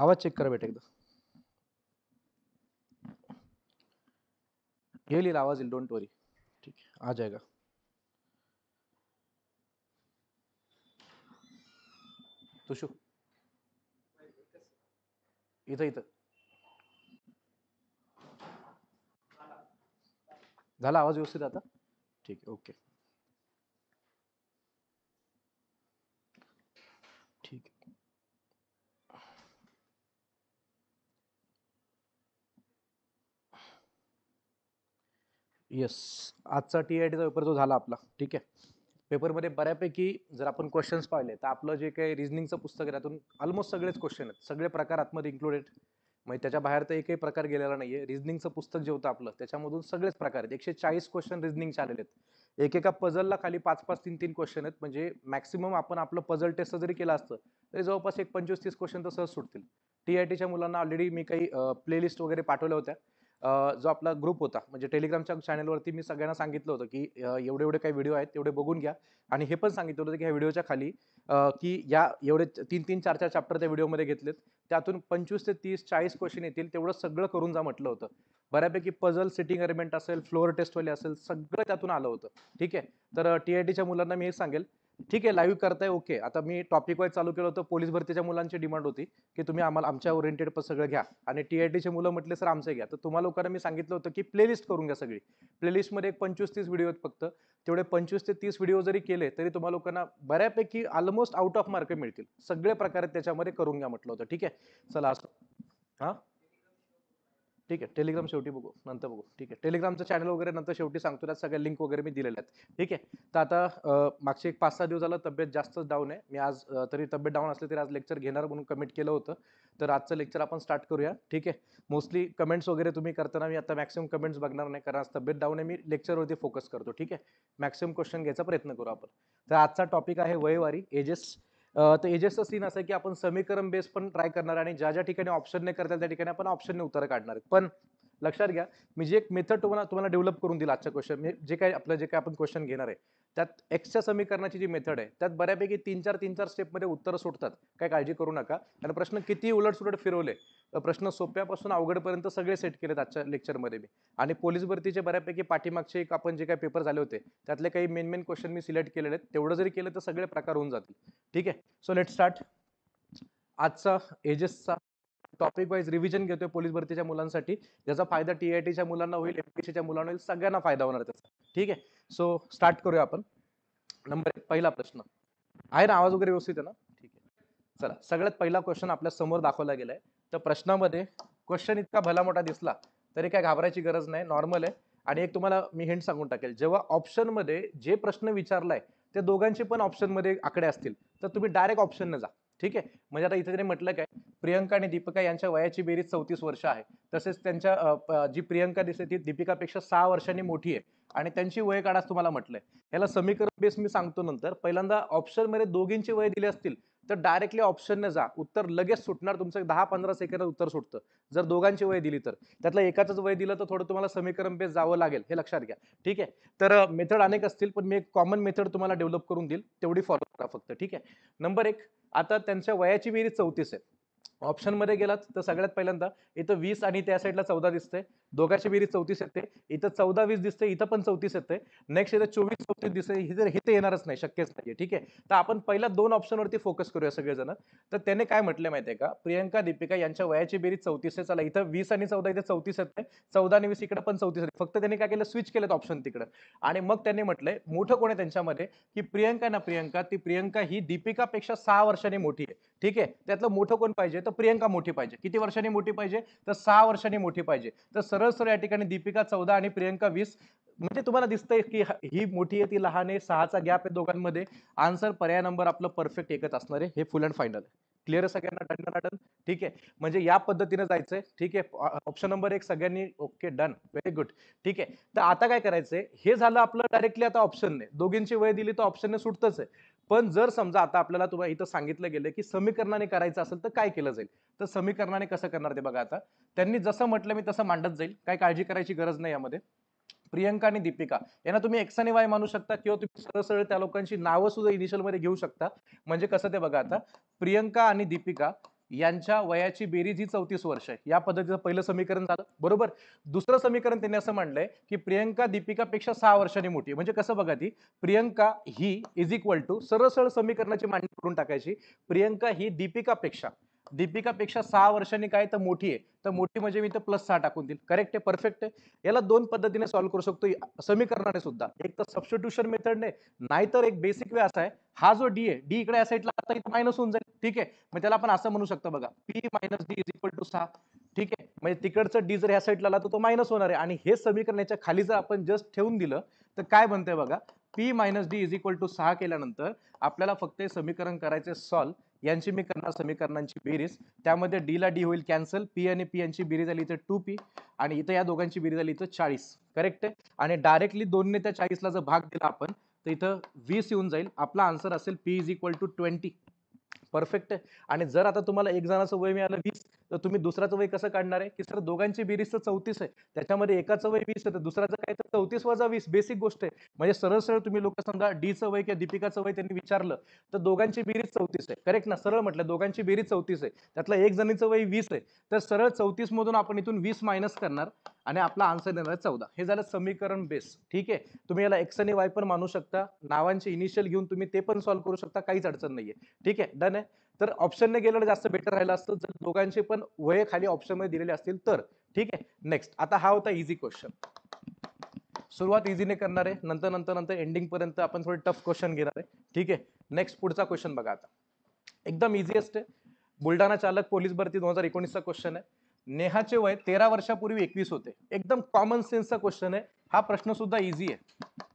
आवाज चेक करा बेटा एकदा येईल येईल आवाज येईल डोंट वरी ठीक आहे आ जाएगा तुशू इथं इथं झाला आवाज व्यवस्थित आता ठीक आहे ओके येस आजचा टी आय टीचा पेपर जो झाला आपला ठीक आहे पेपरमध्ये बऱ्यापैकी जर आपण क्वेश्चन्स पाहिले तर आपलं जे काही रिजनिंगचं पुस्तक आहे त्यातून ऑलमोस्ट सगळेच क्वेश्चन आहेत सगळे प्रकार आतमध्ये इन्क्लुडेड म्हणजे त्याच्या बाहेर तर एकही प्रकार गेलेला नाही आहे रिजनिंगचं पुस्तक जे होतं आपलं त्याच्यामधून सगळेच प्रकार आहेत एकशे चाळीस क्वेश्चन रिजनिंगचे आलेले आहेत एकेका पझलला खाली पाच पाच तीन तीन क्वेश्चन आहेत म्हणजे मॅक्सिमम आपण आपलं पझल टेस्ट जरी केलं असतं तरी जवळपास एक पंचवीस तीस क्वेश्चन तर सहज सुटतील टी आय टीच्या मुलांना ऑलरेडी मी काही प्लेलिस्ट वगैरे पाठवल्या होत्या जो आपला ग्रुप होता म्हणजे टेलिग्रामच्या चॅनलवरती मी सगळ्यांना सांगितलं होतं की एवढे एवढे काही व्हिडिओ आहेत तेवढे बघून घ्या आणि हे पण सांगितलं होतं की ह्या व्हिडिओच्या खाली की या एवढे तीन तीन चार चार चॅप्टर त्या व्हिडिओमध्ये घेतलेत त्यातून पंचवीस ते तीस चाळीस क्वेश्चन येतील तेवढं सगळं करून जा म्हटलं होतं बऱ्यापैकी पझल सिटिंग अरेंजमेंट असेल फ्लोअर टेस्टवाले असेल सगळं त्यातून आलं होतं ठीक आहे तर टी आय टीच्या मुलांना मी हे सांगेल ठीक आहे लाईव्ह करताय ओके आता मी टॉपिक वाईज चालू केलं होतं पोलीस भरतीच्या मुलांची डिमांड होती की तुम्ही आम्हाला आमच्या ओरिएंटेड पण सगळं घ्या आणि टी आय मुलं म्हटले सर आमचे घ्या तर तुम्हाला लोकांना मी सांगितलं होतं की प्लेलिस्ट करून घ्या सगळी प्लेलिस्टमध्ये एक पंचवीस तीस व्हिडिओ आहेत फक्त तेवढे पंचवीस ते तीस व्हिडिओ जरी केले तरी तुम्हाला लोकांना बऱ्यापैकी ऑलमोस्ट आउट ऑफ मार्क मिळतील सगळे प्रकारे त्याच्यामध्ये करून घ्या म्हटलं होतं ठीक आहे चला असं हां ठीक आहे टेलिग्राम शेवटी बघू नंतर बघू ठीक आहे टेलिग्रामचं चॅनल वगैरे नंतर शेवटी सांगतो त्यात सगळ्या लिंक वगैरे मी दिलेल्या आहेत ठीक आहे तर आता मागचे एक पाच सहा दिवस झालं तब्येत जास्तच डाऊन आहे मी आज तरी तब्येत डाऊन असली तरी आज लेक्चर घेणार म्हणून कमिट केलं होतं तर आजचं लेक्चर आपण स्टार्ट करूया ठीक आहे मोस्टली कमेंट्स वगैरे तुम्ही करताना मी आता मॅक्सिमम कमेंट्स बघणार नाही कारण आज तब्येत डाऊन आहे मी लेक्चरवरती फोकस करतो ठीक आहे मॅक्सिमम क्वेश्चन घ्यायचा प्रयत्न करू आपण तर आजचा टॉपिक आहे वयवारी एजेस तर एजेसचा सीन असा की आपण समीकरण बेस पण ट्राय करणार आणि ज्या ज्या ठिकाणी ऑप्शन नाही करता त्या ठिकाणी आपण ऑप्शनने उत्तर काढणार पण लक्षात घ्या मी जे एक मेथड तुम्हाला तुम्हाला डेव्हलप करून दिला आजच्या क्वेश्चन मी जे काय आपलं जे काय आपण क्वेश्चन घेणार आहे त्यात एक्सच्या समीकरणाची जी मेथड आहे त्यात बऱ्यापैकी तीन चार तीन चार स्टेपमध्ये उत्तरं सुटतात काय काळजी करू नका आणि प्रश्न किती उलटसुलट फिरवले प्रश्न सोप्यापासून अवघडपर्यंत सगळे सेट केलेत आजच्या लेक्चरमध्ये मी आणि पोलीस भरतीचे बऱ्यापैकी पाठीमागचे एक आपण जे काही पेपर झाले होते त्यातले काही मेन मेन क्वेश्चन मी सिलेक्ट केलेले आहेत तेवढं जरी केलं तर सगळे प्रकार होऊन जातील ठीक आहे सो लेट स्टार्ट आजचा एजेसचा टॉपिक वाईज रिव्हिजन घेतोय पोलीस भरतीच्या मुलांसाठी ज्याचा फायदा टी आय टीच्या मुलांना होईल एमपीसीच्या मुलांना होईल सगळ्यांना फायदा होणार त्याचा ठीक आहे सो स्टार्ट करूया आपण नंबर एक पहिला प्रश्न आहे ना आवाज वगैरे व्यवस्थित आहे ना ठीक आहे चला सगळ्यात पहिला क्वेश्चन आपल्या समोर दाखवला गेलाय तर प्रश्नामध्ये क्वेश्चन इतका भला मोठा दिसला तरी काय घाबरायची गरज नाही नॉर्मल आहे आणि एक तुम्हाला मी हिंट सांगून टाकेल जेव्हा ऑप्शनमध्ये जे प्रश्न विचारलाय त्या दोघांचे पण ऑप्शनमध्ये आकडे असतील तर तुम्ही डायरेक्ट ऑप्शनने जा ठीक आहे म्हणजे आता इथे तरी म्हटलं काय प्रियंका आणि दीपिका यांच्या वयाची बेरीज चौतीस वर्ष आहे तसेच त्यांच्या जी प्रियंका दिसते ती दीपिकापेक्षा सहा वर्षांनी मोठी आहे आणि त्यांची वय काढास तुम्हाला म्हटलंय याला समीकरण बेस मी सांगतो नंतर पहिल्यांदा मध्ये दोघींची वय दिली असतील तर डायरेक्टली ऑप्शनने जा उत्तर लगेच सुटणार तुमचं दहा पंधरा सेकंदात उत्तर सुटतं जर दोघांची वय दिली तर त्यातलं एकाच वय दिलं तर थोडं तुम्हाला समीकरण बेस जावं लागेल हे लक्षात घ्या ठीक आहे तर मेथड अनेक असतील पण मी एक कॉमन मेथड तुम्हाला डेव्हलप करून देईल तेवढी फॉलो करा फक्त ठीक आहे नंबर एक आता त्यांच्या वयाची बेरीज चौतीस आहे ऑप्शनमध्ये गेलात तर सगळ्यात पहिल्यांदा इथं वीस आणि त्या साईडला चौदा दिसतंय दोघांची बेरीज चौतीस येते इथं चौदा वीस दिसते इथं पण चौतीस येते नेक्स्ट इथं चोवीस चौतीस दिसते हे जर हे येणारच नाही शक्यच नाही ठीक आहे तर आपण पहिल्या दोन ऑप्शनवरती फोकस करूया सगळेजण तर त्याने काय म्हटलं माहिती आहे का प्रियंका दीपिका यांच्या वयाची बेरीज चौतीस आहे चला इथं वीस आणि चौदा इथे चौतीस येते चौदा आणि वीस इकडे पण चौतीस येते फक्त त्यांनी काय केलं स्विच केलं ऑप्शन तिकडं आणि मग त्यांनी म्हटलंय मोठं कोण आहे त्यांच्यामध्ये की प्रियंका ना प्रियंका ती प्रियंका ही दीपिकापेक्षा सहा वर्षांनी मोठी आहे ठीक आहे त्यातलं मोठं कोण पाहिजे तर प्रियंका मोठी पाहिजे किती वर्षांनी मोठी पाहिजे तर सहा वर्षांनी मोठी पाहिजे तर सरळ सरळ या ठिकाणी दीपिका चौदा आणि प्रियंका वीस म्हणजे तुम्हाला दिसतंय की ही मोठी आहे ती लहान आहे सहाचा गॅप आहे दोघांमध्ये आन्सर पर्याय नंबर आपलं परफेक्ट एकच असणार आहे हे फुल अँड फायनल क्लिअर सगळ्यांना डन डन ठीक आहे म्हणजे या पद्धतीने जायचंय ठीक आहे ऑप्शन नंबर एक सगळ्यांनी ओके डन व्हेरी गुड ठीक आहे तर आता काय करायचंय हे झालं आपलं डायरेक्टली आता ऑप्शनने दोघींची वेळ दिली तर ऑप्शनने सुटतच आहे पण जर समजा आता आपल्याला तुम्हाला इथं सांगितलं गेलं की समीकरणाने करायचं असेल तर काय केलं जाईल तर समीकरणाने कसं करणार ते बघा आता त्यांनी जसं म्हटलं मी तसं मांडत जाईल काय काळजी करायची गरज नाही यामध्ये प्रियंका आणि दीपिका यांना तुम्ही एक्स आणि वाय मानू शकता किंवा तुम्ही सरळ सरळ त्या लोकांची नावं सुद्धा इनिशियलमध्ये घेऊ शकता म्हणजे कसं ते बघा आता प्रियंका आणि दीपिका यांच्या वयाची बेरीज ही चौतीस वर्ष आहे या पद्धतीचं पहिलं समीकरण झालं बरोबर दुसरं समीकरण त्यांनी असं मांडलंय की प्रियंका दीपिकापेक्षा सहा वर्षांनी मोठी म्हणजे कसं बघा ती प्रियंका ही इज इक्वल टू सरळ सरळ समीकरणाची मांडणी करून टाकायची प्रियंका ही दीपिकापेक्षा पेक्षा सहा वर्षांनी काय तर मोठी आहे तर मोठी म्हणजे मी तर प्लस सहा टाकून देईल करेक्ट आहे परफेक्ट आहे याला दोन पद्धतीने सॉल्व्ह करू शकतो समीकरणाने सुद्धा एक तर सबस्टिट्युशन मेथडने नाहीतर एक बेसिक वे असा आहे हा जो डी आहे डी इकडे या साईडला आता इथं मायनस होऊन जाईल ठीक आहे मग त्याला आपण असं म्हणू शकतो बघा P minus D is equal to सहा ठीक आहे म्हणजे तिकडचं डी जर या साईडला आला तर तो मायनस होणार आहे आणि हे समीकरणाच्या खाली जर आपण जस्ट ठेवून दिलं तर काय बनतंय बघा P minus D is equal to सहा केल्यानंतर आपल्याला फक्त हे समीकरण करायचे सॉल्व्ह यांची मी करणार समीकरणांची बेरीज त्यामध्ये डीला डी होईल कॅन्सल पी आणि पी यांची बेरीज झाली इथं टू पी आणि इथं या दोघांची बेरीज झाली इथं चाळीस करेक्ट आहे आणि डायरेक्टली दोनने त्या चाळीसला जर भाग दिला आपण तर इथं वीस येऊन जाईल आपला आन्सर असेल P is equal to twenty perfect आणि जर आता तुम्हाला एक जणाचं वय मिळालं वीस तर तुम्ही दुसराचं वय कसं काढणार आहे की सर दोघांची बेरीज तर चौतीस आहे त्याच्यामध्ये एकाचं वय वीस आहे तर दुसऱ्याचं काय तर चौतीस वजा वीस बेसिक गोष्ट आहे म्हणजे सरळ सरळ तुम्ही लोक समजा डीचं वय किंवा दीपिकाचं वय त्यांनी विचारलं तर दोघांची बेरीज चौतीस आहे करेक्ट ना सरळ म्हटलं दोघांची बेरीज चौतीस आहे त्यातलं एक जणीचं वय वीस आहे तर सरळ चौतीस मधून आपण इथून वीस मायनस करणार आणि आपला आन्सर देणार आहे चौदा हे झालं समीकरण बेस ठीक आहे तुम्ही याला एक्स आणि वाय पण मानू शकता नावांचे इनिशियल घेऊन तुम्ही ते पण सॉल्व्ह करू शकता काहीच अडचण नाहीये ठीक आहे डन आहे तर ऑप्शनने गेलेलं जास्त बेटर राहिलं असतं जर दोघांचे पण वय खाली ऑप्शनमध्ये दिलेले असतील तर ठीक आहे नेक्स्ट आता हा होता इझी क्वेश्चन सुरुवात इझीने करणार आहे नंतर नंतर नंतर एंडिंग पर्यंत आपण थोडे टफ क्वेश्चन घेणार आहे ठीक आहे नेक्स्ट पुढचा क्वेश्चन बघा आता एकदम इझीएस्ट आहे बुलढाणा चालक पोलीस भरती दोन हजार एकोणीसचा क्वेश्चन आहे नेहाचे वय तेरा वर्षापूर्वी एकवीस होते एकदम कॉमन सेन्सचा क्वेश्चन आहे हा प्रश्न सुद्धा इझी आहे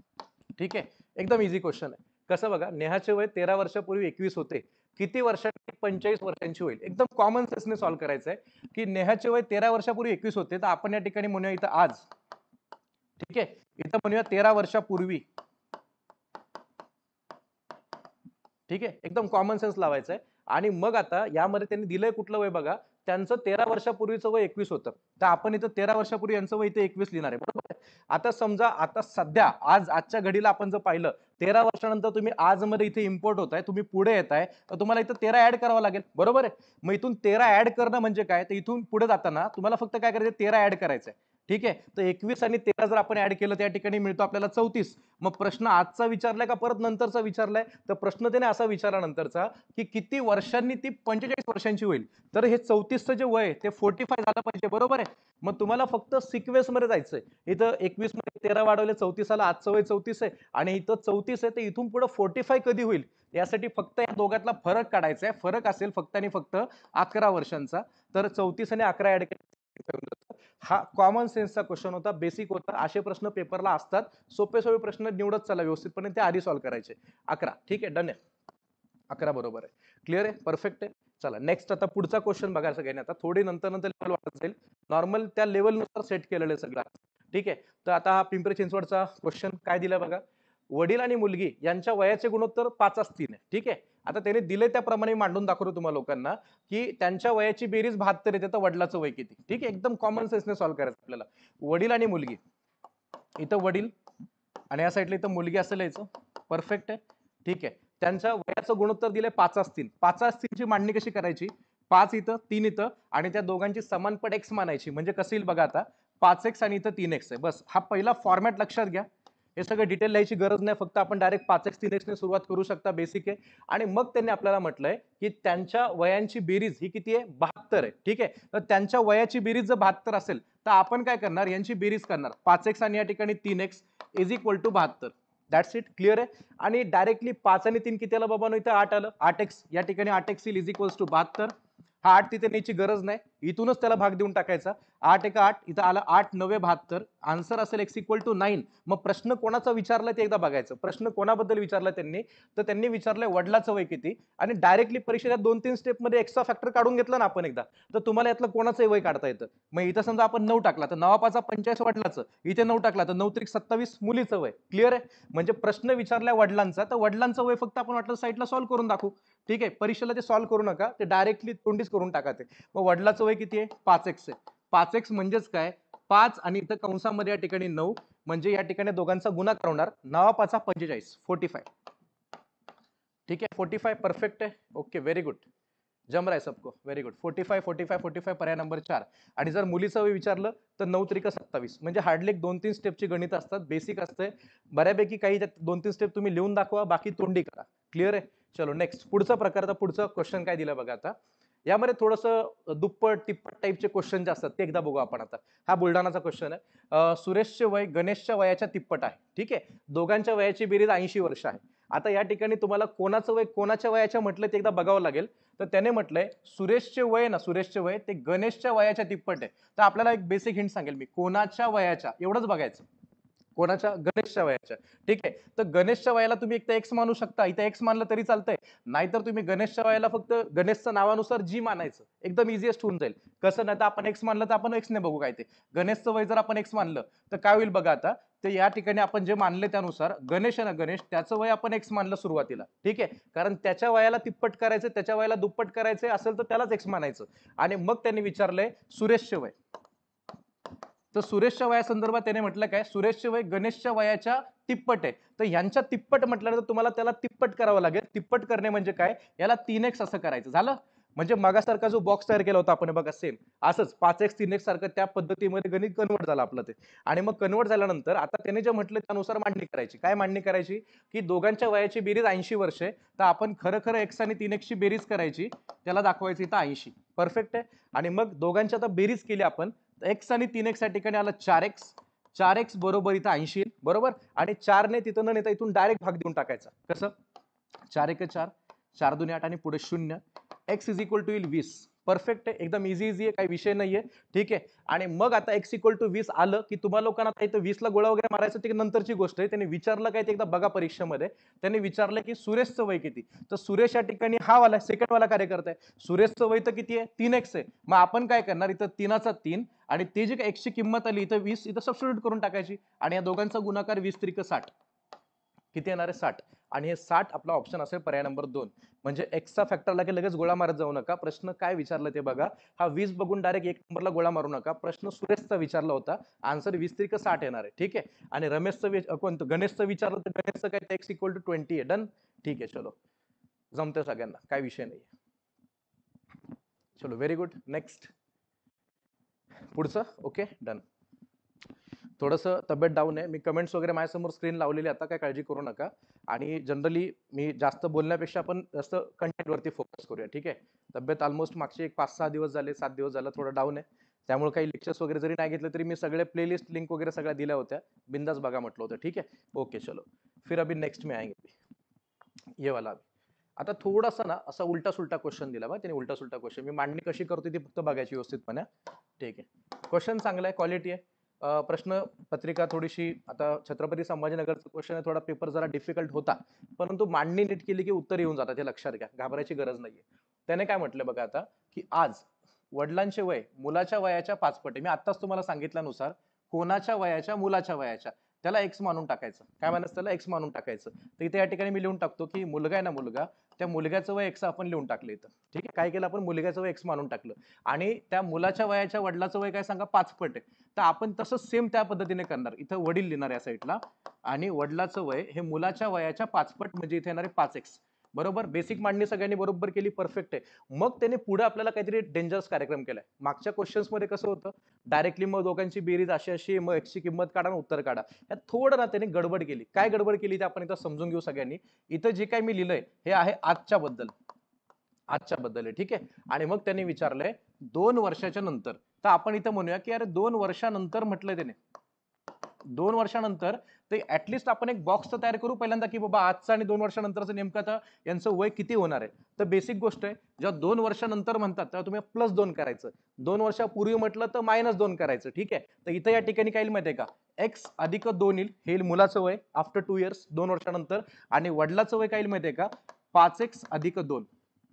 ठीक आहे एकदम इझी क्वेश्चन आहे कसं बघा नेहाचे वय तेरा वर्षापूर्वी एकवीस होते किती वर्षांनी पंचेचाळीस वर्षांची होईल एकदम कॉमन सेन्सने सॉल्व्ह करायचं आहे की नेहाचे वय तेरा वर्षापूर्वी एकवीस होते तर आपण या ठिकाणी म्हणूया इथं आज ठीक आहे इथं म्हणूया तेरा वर्षापूर्वी ठीक आहे एकदम कॉमन सेन्स लावायचंय आहे आणि मग आता यामध्ये त्यांनी दिलंय कुठलं वय बघा त्यांचं तेरा वर्षापूर्वीचं वय एकवीस होतं तर आपण इथं तेरा वर्षापूर्वी यांचं वय इथे एकवीस लिहिणार आहे बरोबर आता समजा आता सध्या आज आजच्या घडीला आपण जर पाहिलं तेरा वर्षानंतर तुम्ही आज मध्ये इथे इम्पोर्ट होत आहे तुम्ही पुढे येत आहे तर तुम्हाला इथं तेरा ऍड करावं लागेल बरोबर आहे मग इथून तेरा ऍड करणं म्हणजे काय तर इथून पुढे जाताना तुम्हाला फक्त काय करायचं तेरा ऍड करायचं आहे ठीक आहे तर एकवीस आणि तेरा जर आपण ऍड केलं त्या ठिकाणी मिळतो आपल्याला चौतीस मग प्रश्न आजचा विचारलाय का परत नंतरचा विचारलाय तर प्रश्न त्याने असा विचारला नंतरचा की किती वर्षांनी ती पंचेचाळीस वर्षांची होईल तर हे चौतीसचं जे वय ते फोर्टी फाय झालं पाहिजे बरोबर आहे मग तुम्हाला फक्त सिक्वेन्स जायचं जायचंय इथं एकवीस मध्ये तेरा वाढवले आला आजचं वय चौतीस आहे आणि इथं चौतीस आहे तर इथून पुढं फोर्टी कधी होईल यासाठी फक्त या दोघातला फरक काढायचा आहे फरक असेल फक्त आणि फक्त अकरा वर्षांचा तर चौतीस आणि अकरा ऍड केला हा कॉमन सेन्सचा क्वेश्चन होता बेसिक होता असे प्रश्न पेपरला असतात सोपे सोपे प्रश्न निवडत चला व्यवस्थितपणे ते आधी सॉल्व्ह करायचे अकरा ठीक आहे डन आहे अकरा बरोबर आहे क्लिअर आहे परफेक्ट आहे चला नेक्स्ट आता पुढचा क्वेश्चन बघा सगळ्यांनी आता थोडी नंतर नंतर लेवल वाढत जाईल नॉर्मल त्या लेवलनुसार सेट केलेलं आहे सगळं ठीक आहे तर आता हा पिंपरी चिंचवडचा क्वेश्चन काय दिला बघा वडील आणि मुलगी यांच्या वयाचे गुणोत्तर पाच असतील ठीक आहे आता त्याने दिले त्याप्रमाणे मांडून दाखवतो तुम्हाला लोकांना की त्यांच्या वयाची बेरीज बहात्तर येते तर वडिलाचं वय किती ठीक आहे एकदम कॉमन सेन्सने सॉल्व्ह करायचं आपल्याला वडील आणि मुलगी इथं वडील आणि या साईडला इथं मुलगी असं लिहायचं परफेक्ट आहे ठीक आहे त्यांच्या वयाचं गुणोत्तर दिले पाच असतील पाच असतीलची मांडणी कशी करायची पाच इथं तीन इथं आणि त्या दोघांची समानपट एक्स मानायची म्हणजे कसं येईल बघा आता पाच एक्स आणि इथं तीन एक्स आहे बस हा पहिला फॉर्मॅट लक्षात घ्या हे सगळं डिटेल लिहायची गरज नाही फक्त आपण डायरेक्ट पाच एक्स तीन एक्सने सुरुवात करू शकता बेसिक आहे आणि मग त्यांनी आपल्याला म्हटलंय की त्यांच्या वयांची बेरीज ही किती आहे बहात्तर आहे ठीक आहे तर त्यांच्या वयाची बेरीज जर बहात्तर असेल तर आपण काय करणार यांची बेरीज करणार पाच एक्स आणि या ठिकाणी तीन एक्स इज इक्वल टू बहात्तर दॅट्स इट क्लिअर आहे आणि डायरेक्टली पाच आणि तीन किती आलं बाबांनो इथं आठ आलं आठ एक्स या ठिकाणी आठ एक्स इल इज इक्वल्स टू बहात्तर हा आठ तिथे न्यायची गरज नाही इथूनच त्याला भाग देऊन टाकायचा आठ एका आठ इथं आला आठ नवे बहात्तर आन्सर असेल एक्स इक्वल टू नाईन मग प्रश्न कोणाचा विचारला ते एकदा बघायचं प्रश्न कोणाबद्दल विचारला त्यांनी तर त्यांनी विचारलंय वडिलाचं वय किती आणि डायरेक्टली परीक्षेच्या दोन तीन स्टेपमध्ये एक्स्ट्रा फॅक्टर काढून घेतला ना आपण एकदा तर तुम्हाला यातलं कोणाचंही वय काढता येतं मग इथं समजा आपण नऊ टाकला तर नवापाचा पंचायत वडिलाचं इथे नऊ टाकला तर नऊ त्रिक सत्तावीस मुलीचं वय क्लिअर आहे म्हणजे प्रश्न विचारलाय वडिलांचा तर वडिलांचं वय फक्त आपण वाटलं साईडला सॉल्व्ह करून दाखवू ठीक आहे परीक्षेला ते सॉल्व्ह करू नका ते डायरेक्टली तोंडीच करून टाका मग वडिलाचं वय किती आहे पाच एक्स आहे पाच एक्स म्हणजेच काय पाच आणि इथं कंसामध्ये या ठिकाणी नऊ म्हणजे या ठिकाणी दोघांचा गुणाकार होणार नवा पाचा पंचेचाळीस फोर्टी फाय ठीक आहे फोर्टी फाय परफेक्ट आहे ओके व्हेरी गुड जम राय सबको very good forty five forty five forty five पर्याय नंबर चार आणि जर मुलीचं विचारलं तर नऊ त्रिक सत्तावीस म्हणजे हार्डली एक दोन तीन स्टेपची गणित असतात बेसिक असते बऱ्यापैकी काही दोन तीन स्टेप तुम्ही लिहून दाखवा बाकी तोंडी करा क्लिअर आहे चलो नेक्स्ट पुढचा प्रकारचा पुढचा क्वेश्चन काय दिला बघा आता यामध्ये थोडस दुप्पट तिप्पट टाईपचे क्वेश्चन जे असतात ते एकदा बघू आपण आता हा बुलढाणाचा क्वेश्चन आहे सुरेशचे वय गणेशच्या वयाच्या तिप्पट आहे ठीक आहे दोघांच्या वयाची बेरीज ऐंशी वर्ष आहे आता या ठिकाणी तुम्हाला कोणाचं वय कोणाच्या वयाच्या म्हटलं ते एकदा बघावं लागेल तर त्याने म्हटलंय सुरेशचे वय ना सुरेशचे वय ते गणेशच्या वयाच्या तिप्पट आहे तर आपल्याला एक बेसिक हिंट सांगेल मी कोणाच्या वयाच्या एवढंच बघायचं कोणाच्या गणेशच्या वयाच्या ठीक आहे तर गणेशच्या वयाला तुम्ही एकतर एक्स मानू शकता इथे एक्स मानलं तरी चालतंय नाहीतर तुम्ही गणेशच्या वयाला फक्त गणेशचं नावानुसार जी मानायचं एकदम इझिएस्ट होऊन जाईल कसं नाही तर आपण एक्स मानलं तर आपण एक्स ने बघू काय ते गणेशचं वय जर आपण एक्स मानलं तर काय होईल बघा आता तर या ठिकाणी आपण जे मानले त्यानुसार गणेश आहे ना गणेश त्याचं वय आपण एक्स मानलं सुरुवातीला ठीक आहे कारण त्याच्या वयाला तिप्पट करायचं त्याच्या वयाला दुप्पट करायचं असेल तर त्यालाच एक्स मानायचं आणि मग त्यांनी विचारलंय सुरेशचे वय तर सुरेशच्या वयासंदर्भात त्याने म्हटलं काय सुरेशचे वय गणेशच्या वयाच्या तिप्पट आहे तर यांच्या तिप्पट म्हटल्यानंतर तुम्हाला त्याला तिप्पट करावं लागेल तिप्पट करणे म्हणजे काय याला तीन एक्स असं करायचं झालं म्हणजे मागासारखा जो बॉक्स तयार केला होता आपण बघा सेम असंच पाच एक्स तीन एक्स सारखं त्या पद्धतीमध्ये गणित कन्वर्ट झालं आपलं ते आणि मग कन्वर्ट झाल्यानंतर आता त्याने जे म्हटलं त्यानुसार मांडणी करायची काय मांडणी करायची की दोघांच्या वयाची बेरीज ऐंशी वर्ष आहे तर आपण खरं खरं एक्स आणि तीन एक्सची बेरीज करायची त्याला दाखवायची तर ऐंशी परफेक्ट आहे आणि मग दोघांच्या आता बेरीज केली आपण एक्स आणि तीन एक्स या ठिकाणी आला चार एक्स चार एक्स बरोबर इथं ऐंशी बरोबर आणि चारने तिथं न नेता इथून डायरेक्ट भाग देऊन टाकायचा कसं चार एक चार चार दोन्ही आठ आणि पुढे शून्य एक्स इज इक्वल टू येईल वीस परफेक्ट आहे एकदम इझी इझी आहे काही विषय नाहीये ठीक आहे आणि मग आता एक्स इक्वल टू वीस आलं की तुम्हाला लोकांना आता इथं ला गोळा वगैरे मारायचं ते नंतरची गोष्ट आहे त्यांनी विचारलं काय ते एकदा बघा परीक्षेमध्ये त्यांनी विचारलं की सुरेशचं वय किती तर सुरेश या ठिकाणी हा वाला सेकंड वाला कार्यकर्ता आहे सुरेशचं वय तर किती आहे तीन एक्स आहे मग आपण काय करणार इथं तीनाचा तीन आणि ते जी काय एक्सची किंमत आली इथं वीस इथं सबस्टिट्यूट करून टाकायची आणि या दोघांचा गुणाकार वीस त्रिक साठ किती येणार आहे साठ आणि हे साठ आपला ऑप्शन असेल पर्याय नंबर दोन म्हणजे एक्सचा फॅक्टर लागेल लगेच गोळा मारत जाऊ नका प्रश्न काय विचारलं ते बघा हा वीस बघून डायरेक्ट एक नंबरला गोळा मारू नका प्रश्न सुरेशचा विचारला होता आन्सर वीस तरी साठ येणार आहे ठीक आहे आणि रमेशचं कोणतं गणेशचं विचारलं तर गणेशचं काय टेक्स इक्वल टू ट्वेंटी आहे डन ठीक आहे चलो जमतं सगळ्यांना काय विषय नाही चलो व्हेरी गुड नेक्स्ट पुढचं ओके डन थोडंसं तब्येत डाऊन आहे मी कमेंट्स वगैरे माझ्यासमोर स्क्रीन लावलेली आता काय काळजी करू नका आणि जनरली मी जास्त बोलण्यापेक्षा आपण जास्त कंटेंटवरती फोकस करूया ठीक आहे तब्येत ऑलमोस्ट मागचे एक पाच सहा दिवस झाले सात दिवस झालं थोडं डाऊन आहे त्यामुळे काही लेक्चर्स वगैरे जरी नाही घेतले तरी मी सगळे प्लेलिस्ट लिंक वगैरे सगळ्या दिल्या होत्या बिंदास बघा म्हटलं होतं ठीक आहे ओके चलो फिर अभी नेक्स्ट मी आहे ये वाला अभी आता थोडासा ना असा उलटा सुलटा क्वेश्चन दिला बा त्याने उलटा सुलटा क्वेश्चन मी मांडणी कशी करतो ती फक्त बघायची व्यवस्थितपणे ठीक आहे क्वेश्चन चांगला आहे क्वालिटी आहे प्रश्न पत्रिका थोडीशी आता छत्रपती संभाजीनगरचं क्वेश्चन थोडा पेपर जरा डिफिकल्ट होता परंतु मांडणी नीट केली की उत्तर येऊन जातात हे लक्षात घ्या घाबरायची गरज नाहीये त्याने काय म्हटलं बघा आता की आज वडिलांचे वय मुलाच्या वयाच्या पाचपटे मी आत्ताच तुम्हाला सांगितल्यानुसार कोणाच्या वयाच्या मुलाच्या वयाच्या त्याला एक्स मानून टाकायचं काय म्हणायचं त्याला एक्स मानून टाकायचं तर इथे या ठिकाणी मी लिहून टाकतो की मुलगा आहे ना मुलगा त्या मुलग्याचं वय एक्स आपण लिहून टाकलं इथं ठीक आहे काय केलं आपण मुलग्याचं वय एक्स मानून टाकलं आणि त्या मुलाच्या वयाच्या वडिलाचं वय काय सांगा पाचपट पट आहे तर आपण तसं सेम त्या पद्धतीने करणार इथं वडील लिहिणार या साईडला आणि वडिलाचं वय हे मुलाच्या वयाच्या पाचपट म्हणजे इथे येणारे पाच एक्स बरोबर बेसिक मांडणी सगळ्यांनी बरोबर केली परफेक्ट आहे मग त्याने पुढे आपल्याला काहीतरी डेंजरस कार्यक्रम केलाय मागच्या मध्ये कसं होतं डायरेक्टली मग दोघांची बेरीज अशी अशी मग एकची किंमत काढा उत्तर काढा यात थोडं ना त्याने गडबड केली काय गडबड केली ते आपण इथं समजून घेऊ सगळ्यांनी इथं जे काय मी लिहिलंय हे आहे आजच्या बद्दल आजच्या बद्दल आहे ठीक आहे आणि मग त्यांनी विचारलंय दोन वर्षाच्या नंतर तर आपण इथं म्हणूया की अरे दोन वर्षानंतर म्हटलंय त्याने दोन वर्षानंतर ते ऍटलिस्ट आपण एक बॉक्स तर तयार करू पहिल्यांदा की बाबा आजचं आणि दोन वर्षानंतरचं नेमकं तर यांचं वय किती होणार आहे तर बेसिक गोष्ट आहे जेव्हा दोन वर्षानंतर म्हणतात तेव्हा तुम्ही प्लस दोन करायचं दोन वर्षापूर्वी म्हटलं तर मायनस दोन करायचं ठीक आहे तर इथं या ठिकाणी काय माहिती आहे का एक्स अधिक दोन येईल हे मुलाचं वय आफ्टर टू इयर्स दोन वर्षानंतर आणि वडिलाचं वय काय माहिती आहे का पाच एक्स अधिक दोन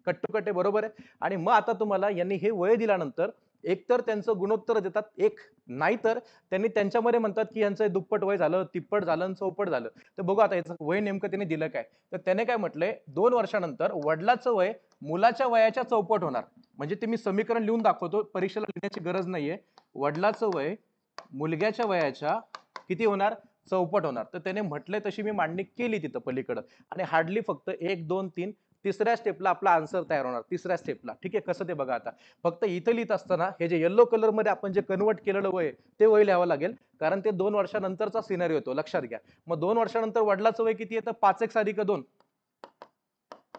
कट्टू कट्टे बरोबर आहे आणि मग आता तुम्हाला यांनी हे वय दिल्यानंतर एकतर त्यांचं गुणोत्तर देतात एक नाहीतर त्यांनी त्यांच्यामध्ये म्हणतात की यांचं दुप्पट वय झालं तिप्पट झालं चौपट झालं तर बघू आता याचं वय नेमकं त्यांनी दिलं काय तर त्याने काय म्हटलंय दोन वर्षानंतर वडिलाचं वय मुलाच्या वयाच्या चौपट होणार म्हणजे ते मी समीकरण लिहून दाखवतो परीक्षेला लिहिण्याची गरज नाहीये वडिलाचं वय मुलग्याच्या वयाच्या किती होणार चौपट होणार तर त्याने म्हटलंय तशी मी मांडणी केली तिथं पलीकडं आणि हार्डली फक्त एक दोन तीन तिसऱ्या स्टेपला आपला आन्सर तयार होणार तिसऱ्या स्टेपला ठीक आहे कसं ते बघा आता फक्त इथं लिहित असताना हे जे येल्लो कलरमध्ये आपण जे कन्वर्ट केलेलं वय ते वय लिहावं लागेल कारण ते दोन वर्षानंतरचा सिनारी होतो लक्षात घ्या मग दोन वर्षानंतर वडिलाचं वय किती येतं पाच एक साधिक दोन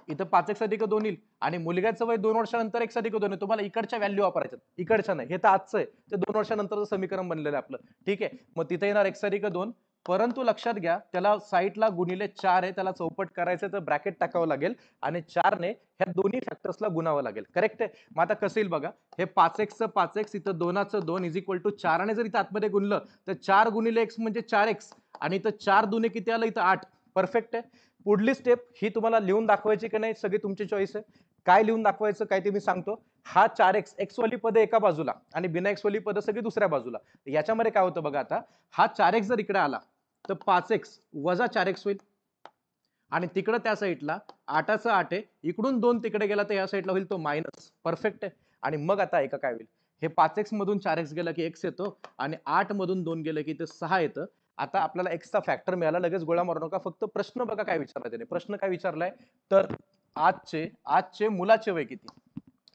इथं पाच एक साधिक दोन येईल आणि मुलग्याचं वय दोन वर्षानंतर एक साधिक दोन तुम्हाला इकडच्या व्हॅल्यू वापरायच्या इकडच्या नाही हे तर आजचं आहे ते दोन वर्षानंतरचं समीकरण बनलेलं आहे आपलं ठीक आहे मग तिथे येणार एक साधिक दोन परंतु लक्षात घ्या त्याला साईटला गुणिले चार आहे त्याला चौपट करायचं तर ब्रॅकेट टाकावं लागेल आणि चारने ह्या दोन्ही फॅक्टर्सला गुणावं लागेल करेक्ट आहे मग आता कसं येईल बघा हे पाच एक्सचं पाच एक्स इथं दोनाचं दोन इज इक्वल टू चारने जर इथं आतमध्ये गुणलं तर चार गुणिले एक्स म्हणजे चार एक्स आणि इथं चार दुने किती आलं इथं आठ परफेक्ट आहे पुढली स्टेप ही तुम्हाला लिहून दाखवायची की नाही सगळी तुमची चॉईस आहे काय लिहून दाखवायचं काय ते मी सांगतो हा चार एक्स वाली पद एका बाजूला आणि बिना वाली पद सगळी दुसऱ्या बाजूला याच्यामध्ये काय होतं बघा आता हा चार एक्स जर इकडे आला तर पाच एक्स वजा चार एक्स होईल आणि तिकडं त्या साईडला आठाचं आठ आहे इकडून दोन तिकडे गेला तर या साईडला होईल तो मायनस परफेक्ट आहे आणि मग आता ऐका काय होईल हे पाच एक्स मधून चार एक्स गेलं की एक्स येतो आणि आठ मधून दोन गेलं की ते सहा येतं आता आपल्याला एक्सचा फॅक्टर मिळाला लगेच गोळा मारू नका फक्त प्रश्न बघा काय विचारला त्याने प्रश्न काय विचारलाय तर आजचे आजचे मुलाचे वय किती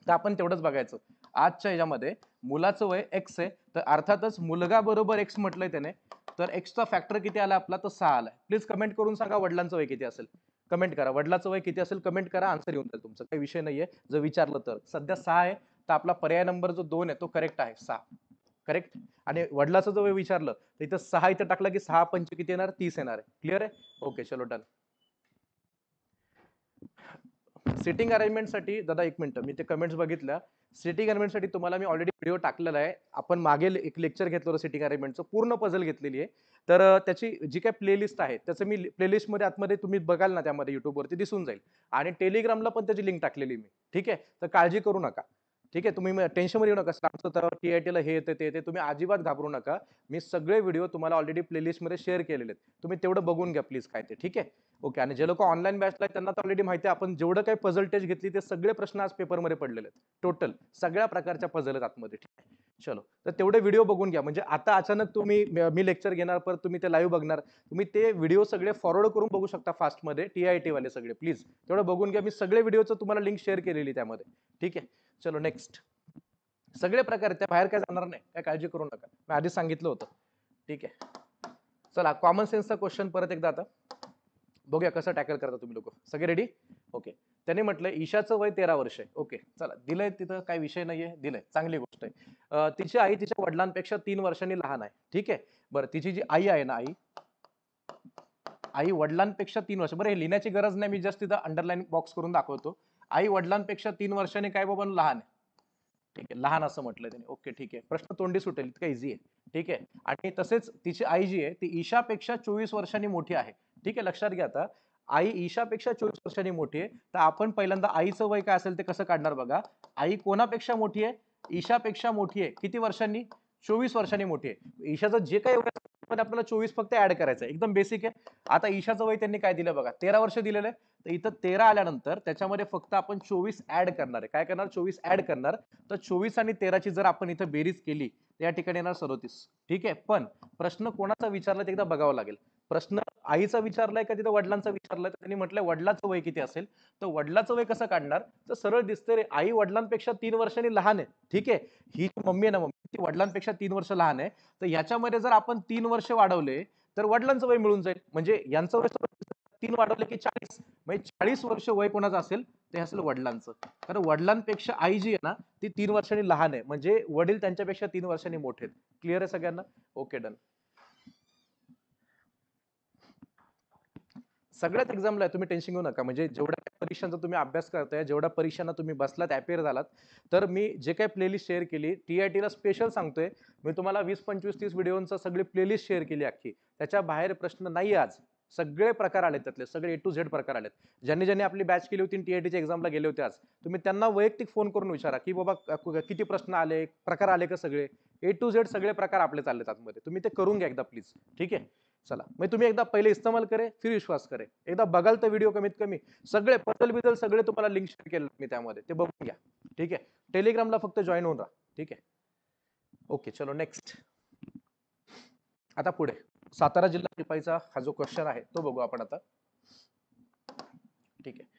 तर आपण तेवढंच बघायचं आजच्या ह्याच्यामध्ये मुलाचं वय एक्स आहे तर अर्थातच मुलगा बरोबर एक्स म्हटलंय त्याने तर एक्स्ट्रा फॅक्टर किती आला आपला तर सहा आला प्लीज कमेंट करून सांगा वडिलांचं वय किती असेल कमेंट करा वडिलाचं वय किती असेल कमेंट करा आन्सर येऊन जाईल तुमचं काही विषय नाहीये जर विचारलं तर सध्या सहा आहे तर आपला पर्याय नंबर जो दोन आहे तो करेक्ट आहे सहा करेक्ट आणि वडिलाचं वय विचारलं तर इथं सहा इथं टाकलं की सहा पंच किती येणार तीस येणार आहे क्लिअर आहे ओके चलो डन सिटिंग अरेंजमेंटसाठी दादा एक मिनिट मी ते कमेंट्स बघितलं सिटिंग अरेंजमेंटसाठी तुम्हाला मी ऑलरेडी व्हिडिओ टाकलेला आहे आपण मागे एक लेक्चर घेतलं होतं सिटिंग अरेंजमेंटचं पूर्ण पझल घेतलेली आहे तर त्याची जी काय प्लेलिस्ट आहे त्याचं मी प्लेलिस्टमध्ये आतमध्ये तुम्ही बघाल ना त्यामध्ये युट्यूबवरती दिसून जाईल आणि टेलिग्रामला पण त्याची लिंक टाकलेली मी ठीक आहे तर काळजी करू नका ठीक आहे तुम्ही टेन्शन येऊ नका तर टी आय टीला हे येते ते येते तुम्ही अजिबात घाबरू नका मी सगळे व्हिडिओ तुम्हाला ऑलरेडी प्लेलिस्टमध्ये शेअर केलेले आहेत तुम्ही तेवढं बघून घ्या प्लीज काय ते ठीक आहे ओके आणि जे लोक ऑनलाईन बॅचला आहेत त्यांना तर ऑलरेडी माहिती आहे आपण जेवढं काही पझल टेस्ट घेतली ते सगळे प्रश्न आज पेपरमध्ये पडलेले आहेत टोटल सगळ्या प्रकारच्या पझल आहेत आतमध्ये ठीक आहे चलो तर तेवढे व्हिडिओ बघून घ्या म्हणजे आता अचानक तुम्ही मी लेक्चर घेणार परत तुम्ही ते लाईव्ह बघणार तुम्ही ते व्हिडिओ सगळे फॉरवर्ड करून बघू शकता फास्टमध्ये टी आय टीवाले सगळे प्लीज तेवढं बघून घ्या मी सगळे व्हिडिओचं तुम्हाला लिंक शेअर केलेली त्यामध्ये ठीक आहे चलो नेक्स्ट सगळे प्रकार त्या बाहेर काय जाणार नाही काय काळजी करू नका मी आधीच सांगितलं होतं ठीक आहे चला कॉमन सेन्सचा क्वेश्चन परत एकदा आता बघूया कसं टॅकल करता तुम्ही लोक सगळे रेडी ओके त्याने म्हटलं ईशाचं वय तेरा वर्ष आहे ओके चला दिलंय तिथं काही विषय नाहीये दिलंय चांगली गोष्ट आहे तिची आई तिच्या वडिलांपेक्षा तीन वर्षांनी लहान आहे ठीक आहे बरं तिची जी आई आहे ना आई आई वडिलांपेक्षा तीन वर्ष बरं हे लिहिण्याची गरज नाही मी जस्ट तिथं अंडरलाईन बॉक्स करून दाखवतो आई वडिलांपेक्षा तीन वर्षाने काय बाबा लहान आहे ठीक आहे लहान असं म्हटलं त्यांनी ओके ठीक आहे प्रश्न तोंडी सुटेल इतका इझी आहे ठीक आहे आणि तसेच तिची आई जी आहे ती ईशापेक्षा चोवीस वर्षांनी मोठी आहे ठीक आहे लक्षात घ्या आता आई ईशापेक्षा चोवीस वर्षांनी मोठी आहे तर आपण पहिल्यांदा आईचं वय काय असेल ते कसं काढणार बघा आई कोणापेक्षा मोठी आहे ईशापेक्षा मोठी आहे किती वर्षांनी चोवीस वर्षांनी मोठी आहे ईशाचं जे काही वय पण आपल्याला चोवीस फक्त ऍड करायचं एकदम बेसिक आहे आता ईशाचं वय त्यांनी काय दिलं बघा तेरा वर्ष दिलेलं आहे तर इथं तेरा आल्यानंतर त्याच्यामध्ये फक्त आपण चोवीस ऍड करणार आहे काय करणार चोवीस ऍड करणार तर चोवीस आणि तेराची जर आपण इथं बेरीज केली तर या ठिकाणी येणार सदोतीस ठीक आहे पण प्रश्न कोणाचा विचारला ते एकदा बघावं लागेल प्रश्न आईचा विचारलाय का तिथे वडिलांचा विचारलाय तर त्यांनी म्हटलंय वडिलाचं वय किती असेल तर वडिलाचं वय कसं काढणार तर सरळ दिसते रे आई वडिलांपेक्षा तीन वर्षांनी लहान आहे ठीक आहे ही मम्मी आहे ना मम्मी ती वडिलांपेक्षा तीन वर्ष लहान आहे तर याच्यामध्ये जर आपण तीन वर्ष वाढवले तर वडिलांचं वय मिळून जाईल म्हणजे यांचं वय तीन वाढवले की चाळीस म्हणजे चाळीस वर्ष वय कोणाचं असेल ते असेल वडिलांचं कारण वडिलांपेक्षा आई जी आहे ना ती तीन वर्षांनी लहान आहे म्हणजे वडील त्यांच्यापेक्षा तीन वर्षांनी मोठे आहेत क्लिअर आहे सगळ्यांना ओके डन सगळ्यात एक्झामला आहे तुम्ही टेन्शन घेऊ नका म्हणजे जेवढ्या परीक्षांचा तुम्ही अभ्यास करताय जेवढ्या परीक्षांना तुम्ही बसलात अपेअर झालात तर मी जे काही प्लेलिस्ट शेअर केली टी आय टीला स्पेशल सांगतोय मी तुम्हाला वीस पंचवीस तीस व्हिडिओंचा सगळी प्लेलिस्ट शेअर केली अख्खी त्याच्या बाहेर प्रश्न नाही आज सगळे प्रकार आले त्यातले सगळे ए टू झेड प्रकार आलेत ज्यांनी ज्यांनी आपली बॅच केली होती टी आय टीच्या एक्झामला गेले होते आज तुम्ही त्यांना वैयक्तिक फोन करून विचारा की बाबा किती प्रश्न आले प्रकार आले का सगळे ए टू झेड सगळे प्रकार आपले चाललेत आतमध्ये तुम्ही ते करून घ्या एकदा प्लीज ठीक आहे चला मग तुम्ही एकदा पहिले इस्तमाल करे फिर विश्वास करे एकदा बघाल तर व्हिडिओ कमीत कमी सगळे बदल बिदल सगळे तुम्हाला लिंक शेअर केलं मी त्यामध्ये ते बघून घ्या ठीक आहे टेलिग्रामला फक्त जॉईन होऊन राहा ठीक आहे ओके चलो नेक्स्ट आता पुढे सातारा जिल्हा टिपाईचा हा जो क्वेश्चन आहे तो बघू आपण आता ठीक आहे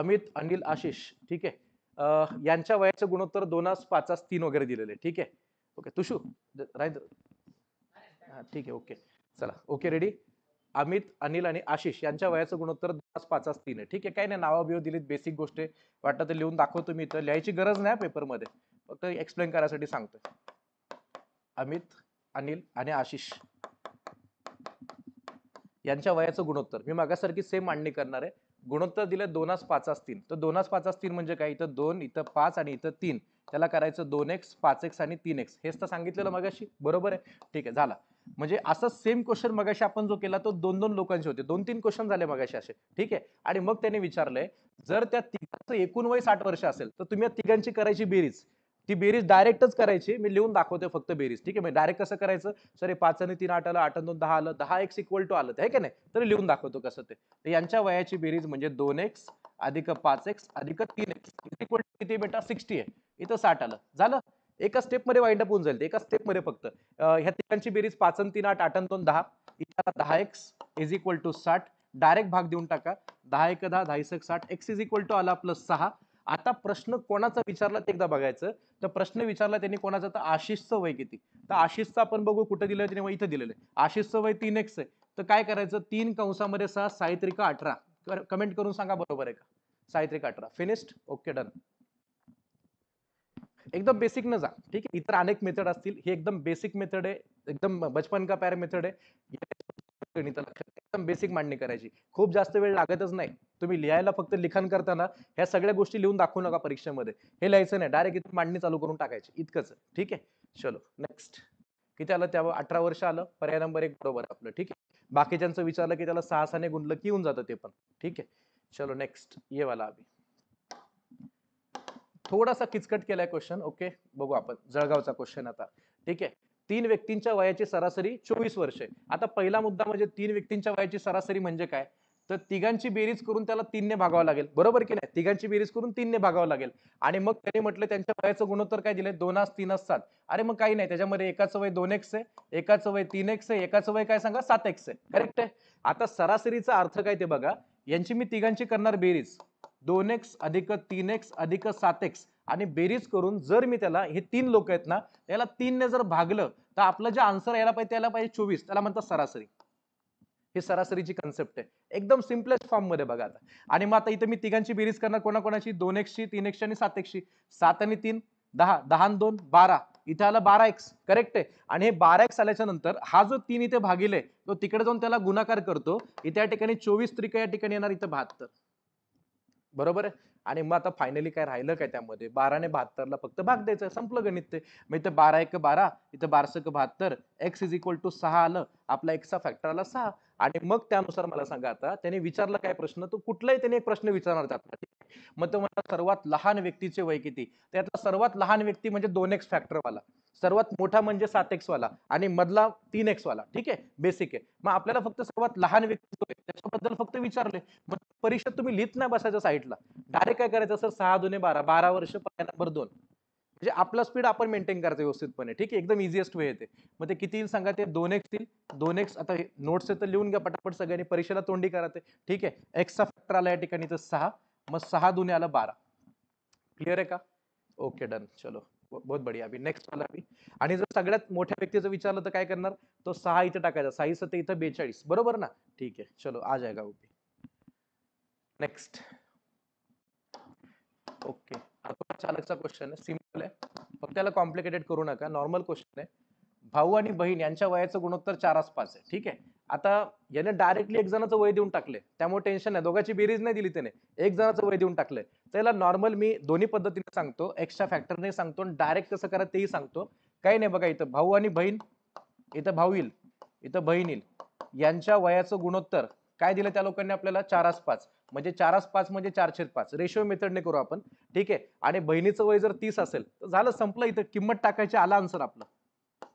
अमित अनिल आशिष ठीक आहे यांच्या वयाचं गुणोत्तर दोनास पाचास तीन वगैरे दिलेले ठीक आहे ओके तुषू राय ठीक आहे ओके चला ओके रेडी अमित अनिल आणि आशिष यांच्या वयाचं गुणोत्तर दहा पाच तीन आहे ठीक आहे काही नाही नावाबिव दिलीत बेसिक गोष्ट वाटतं ते लिहून दाखवतो मी इथं लिहायची गरज नाही पेपरमध्ये फक्त एक्सप्लेन करायसाठी सांगतोय अमित अनिल आणि आशिष यांच्या वयाचं गुणोत्तर मी मागासारखी सेम मांडणी करणार आहे गुणोत्तर दिले दोनास पाचास तीन तर दोनास पाचास तीन म्हणजे काय इथं दोन इथं पाच आणि इथं तीन त्याला करायचं दोन एक्स पाच एक्स आणि तीन एक्स हेच तर सांगितलेलं मगाशी बरोबर आहे ठीक आहे झाला म्हणजे असं सेम क्वेश्चन मगाशी आपण जो केला तो दोन दोन लोकांचे होते दोन तीन क्वेश्चन झाले मगाशी असे ठीक आहे आणि मग त्यांनी विचारलंय जर त्या तिघांचं एकूण वय साठ वर्ष असेल तर तुम्ही या तिघांची करायची बेरीज ती बेरीज डायरेक्टच करायची मी लिहून दाखवते फक्त बेरीज ठीक आहे म्हणजे डायरेक्ट कसं करायचं सर हे पाच आणि तीन आठ आलं आठ दोन दहा आलं दहा एक्स इक्वल टू आलं आहे का नाही तर लिहून दाखवतो कसं ते तर यांच्या वयाची बेरीज म्हणजे दोन एक्स अधिक पाच एक्स अधिक तीन एक्स इक्वल टू किती बेटा सिक्स्टी आहे इथं साठ आलं झालं एका स्टेपमध्ये वाईंड अप होऊन जाईल एका स्टेपमध्ये फक्त ह्या तिघांची बेरीज पाचन तीन आठ आठन दोन दहा इथं दहा एक्स इज इक्वल टू साठ डायरेक्ट भाग देऊन टाका दहा एक दहा दहा साठ एक्स इज इक्वल टू आला प्लस सहा आता प्रश्न कोणाचा विचारला ते एकदा बघायचं तर प्रश्न विचारला त्यांनी कोणाचा तर आशिषचं वय किती तर आशिषचं आपण बघू कुठं दिलं त्याने इथं दिलेलं आहे आशिषचं वय तीन एक्स आहे तर काय करायचं तीन कंसामध्ये सहा साहित्रिका अठरा कमेंट करून सांगा बरोबर आहे का साहित्रिका अठरा फिनिस्ट ओके डन एकदम बेसिक न जा ठीक आहे इतर अनेक मेथड असतील हे एकदम बेसिक मेथड आहे एकदम बचपन का पॅर मेथड आहे एकदम बेसिक मांडणी करायची खूप जास्त वेळ लागतच नाही तुम्ही लिहायला फक्त लिखाण करताना ह्या सगळ्या गोष्टी लिहून दाखवू नका परीक्षेमध्ये हे लिहायचं नाही डायरेक्ट इथं मांडणी चालू करून टाकायची इतकंच ठीक आहे चलो नेक्स्ट किती आलं त्यावर अठरा वर्ष आलं पर्याय नंबर एक बरोबर आपलं ठीक आहे बाकीच्यांचं विचारलं की त्याला सहासाने गुंतलं गुणलं की होऊन जातं ते पण ठीक आहे चलो नेक्स्ट ये वाला अभि थोडासा किचकट केलाय क्वेश्चन ओके बघू आपण जळगावचा क्वेश्चन आता ठीक आहे तीन व्यक्तींच्या वयाची सरासरी चोवीस वर्ष आता पहिला मुद्दा म्हणजे तीन व्यक्तींच्या वयाची सरासरी म्हणजे काय तर तिघांची बेरीज करून त्याला तीनने भागावं लागेल बरोबर की नाही तिघांची बेरीज करून तीनने भागावं लागेल आणि मग त्याने म्हटलं त्यांच्या वयाचं गुणोत्तर काय दिले तीन आस सात अरे मग काही नाही त्याच्यामध्ये एकाचं वय दोन एक्स आहे एकाचं वय तीन एक्स आहे एकाचं वय काय सांगा सात एक्स आहे करेक्ट आहे आता सरासरीचा अर्थ काय ते बघा यांची मी तिघांची करणार बेरीज दोन एक्स अधिक तीन एक्स अधिक सात एक्स आणि बेरीज करून जर मी त्याला हे तीन लोक आहेत ना त्याला तीनने जर भागलं तर आपलं जे आन्सर यायला पाहिजे त्याला पाहिजे चोवीस त्याला म्हणतात सरासरी हे सरासरीची कन्सेप्ट आहे एकदम सिम्पलेस्ट फॉर्म मध्ये बघा आता आणि मग आता इथे मी तिघांची बेरीज करणार कोणाकोणाची दोन एक्शी तीन एक्सची आणि सात एकशे सात आणि तीन दहा दहा आणि दोन बारा इथे आला बारा एक्स करेक्ट आहे आणि हे बारा एक्स आल्याच्या नंतर हा जो तीन इथे भागिले तो तिकडे जाऊन त्याला गुणाकार करतो इथे या ठिकाणी चोवीस त्रिक या ठिकाणी येणार इथे बहात्तर बरोबर आहे आणि मग आता फायनली काय राहिलं काय त्यामध्ये बाराने बहात्तरला फक्त भाग द्यायचा संपलं गणित ते मग इथं बारा एक बारा इथं बारसक बहात्तर एक्स इज इक्वल टू सहा आलं आपला एक्सचा फॅक्टर आला सहा आणि मग त्यानुसार मला सांगा आता त्याने विचारला काय प्रश्न तो कुठलाही त्याने एक प्रश्न विचारणार जात मग तुम्हाला मला सर्वात लहान व्यक्तीचे वय किती त्यातला सर्वात लहान व्यक्ती म्हणजे दोन एक्स वाला सर्वात मोठा म्हणजे सात एक्स वाला आणि मधला तीन एक्स वाला ठीक आहे बेसिक आहे मग आपल्याला फक्त सर्वात लहान व्यक्ती त्याच्याबद्दल फक्त विचारले मग परीक्षा तुम्ही लिहित नाही बसायच्या साईडला डायरेक्ट काय करायचं सर सहा दोन्ही बारा बारा वर्ष नंबर दोन म्हणजे आपला स्पीड आपण मेंटेन करायचं व्यवस्थितपणे ठीक आहे एकदम इझिएस्ट वे येते मग ते किती येईल सांगा ते दोन एक्स येईल दोन एक्स आता नोट्स तर लिहून घ्या पटापट सगळ्यांनी परीक्षेला तोंडी करा ठीक आहे एक्सचा फॅक्टर आला या ठिकाणी तर सहा मग सहा दुने आलं बारा क्लिअर आहे का ओके डन चलो बहुत बढिया अभी नेक्स्ट वाला अभि आणि जर सगळ्यात मोठ्या व्यक्तीचं विचारलं तर काय करणार तो सहा इथं टाकायचा साई सत्ते इथं बेचाळीस बरोबर ना ठीक आहे चलो आ जाएगा ओके नेक्स्ट ओके आता चालकचा क्वेश्चन आहे सिम्पल आहे फक्त त्याला कॉम्प्लिकेटेड करू नका नॉर्मल क्वेश्चन आहे भाऊ आणि बहीण यांच्या वयाचं गुणोत्तर चार आसपास आहे ठीक आहे आता याने डायरेक्टली एक जणाचं वय देऊन टाकले त्यामुळे टेन्शन नाही दोघांची बेरीज नाही दिली त्याने एक जणाचं वय देऊन टाकले त्याला नॉर्मल मी दोन्ही पद्धतीने सांगतो एक्स्ट्रा फॅक्टरने सांगतो आणि डायरेक्ट कसं करा तेही सांगतो काही नाही बघा इथं भाऊ आणि बहीण इथं भाऊ येईल इथं बहीण येईल यांच्या वयाचं गुणोत्तर काय दिलं त्या लोकांनी आपल्याला चारास पाच म्हणजे चारास पाच म्हणजे चारशे पाच रेशो मेथडने करू आपण ठीक आहे आणि बहिणीचं वय जर तीस असेल तर झालं संपलं इथं किंमत टाकायची आला आन्सर आपलं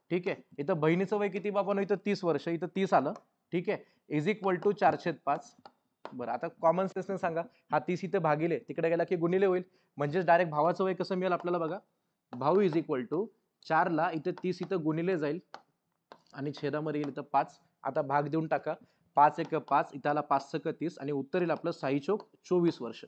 ठीक आहे इथं बहिणीचं वय किती ना इथं तीस वर्ष इथं तीस आलं ठीक आहे इज इक्वल टू चारशे पाच बरं आता कॉमन सेन्सने सांगा हा तीस इथं भागिले तिकडे गेला की गुणिले होईल म्हणजेच डायरेक्ट भावाचं वय कसं मिळेल आपल्याला बघा भाऊ इज इक्वल टू चारला इथे तीस इथं गुणिले जाईल आणि छेदामध्ये येईल इथं पाच आता भाग देऊन टाका पाच एक पाच इथं पाच सक तीस आणि उत्तर येईल आपलं साई चोक चोवीस वर्ष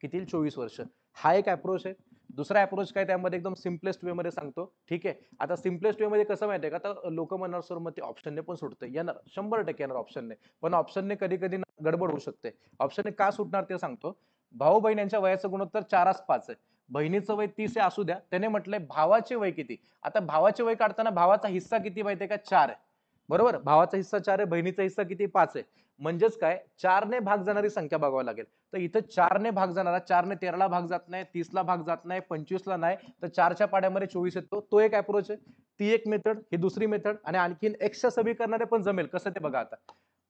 किती चोवीस वर्ष हा एक अप्रोच आहे दुसरा अप्रोच काय त्यामध्ये एकदम सिम्पलेस्ट मध्ये सांगतो ठीक आहे आता सिम्पलेस्ट मध्ये कसं माहिती आहे का तर लोक म्हणणार सर मग ते ऑप्शनने पण सुटते येणार शंभर टक्के येणार ऑप्शनने पण ऑप्शनने कधी कधी गडबड होऊ शकते ऑप्शनने का सुटणार ते सांगतो भाऊ बहीण यांच्या वयाचं गुणोत्तर चारास पाच आहे बहिणीचं वय तीस आहे असू द्या त्याने म्हटलंय भावाचे वय किती आता भावाचे वय काढताना भावाचा हिस्सा किती माहिती आहे का चार आहे बरोबर भावाचा हिस्सा चार आहे बहिणीचा हिस्सा किती पाच आहे म्हणजेच काय चारने भाग जाणारी संख्या बघावी लागेल तर इथं चारने भाग जाणारा चारने तेराला भाग जात नाही तीसला भाग जात नाही पंचवीसला नाही तर चारच्या पाड्यामध्ये चोवीस येतो तो एक अप्रोच आहे ती एक मेथड ही दुसरी मेथड आणि आणखीन एक्सच्या समीकरणाने पण जमेल कसं ते बघा आता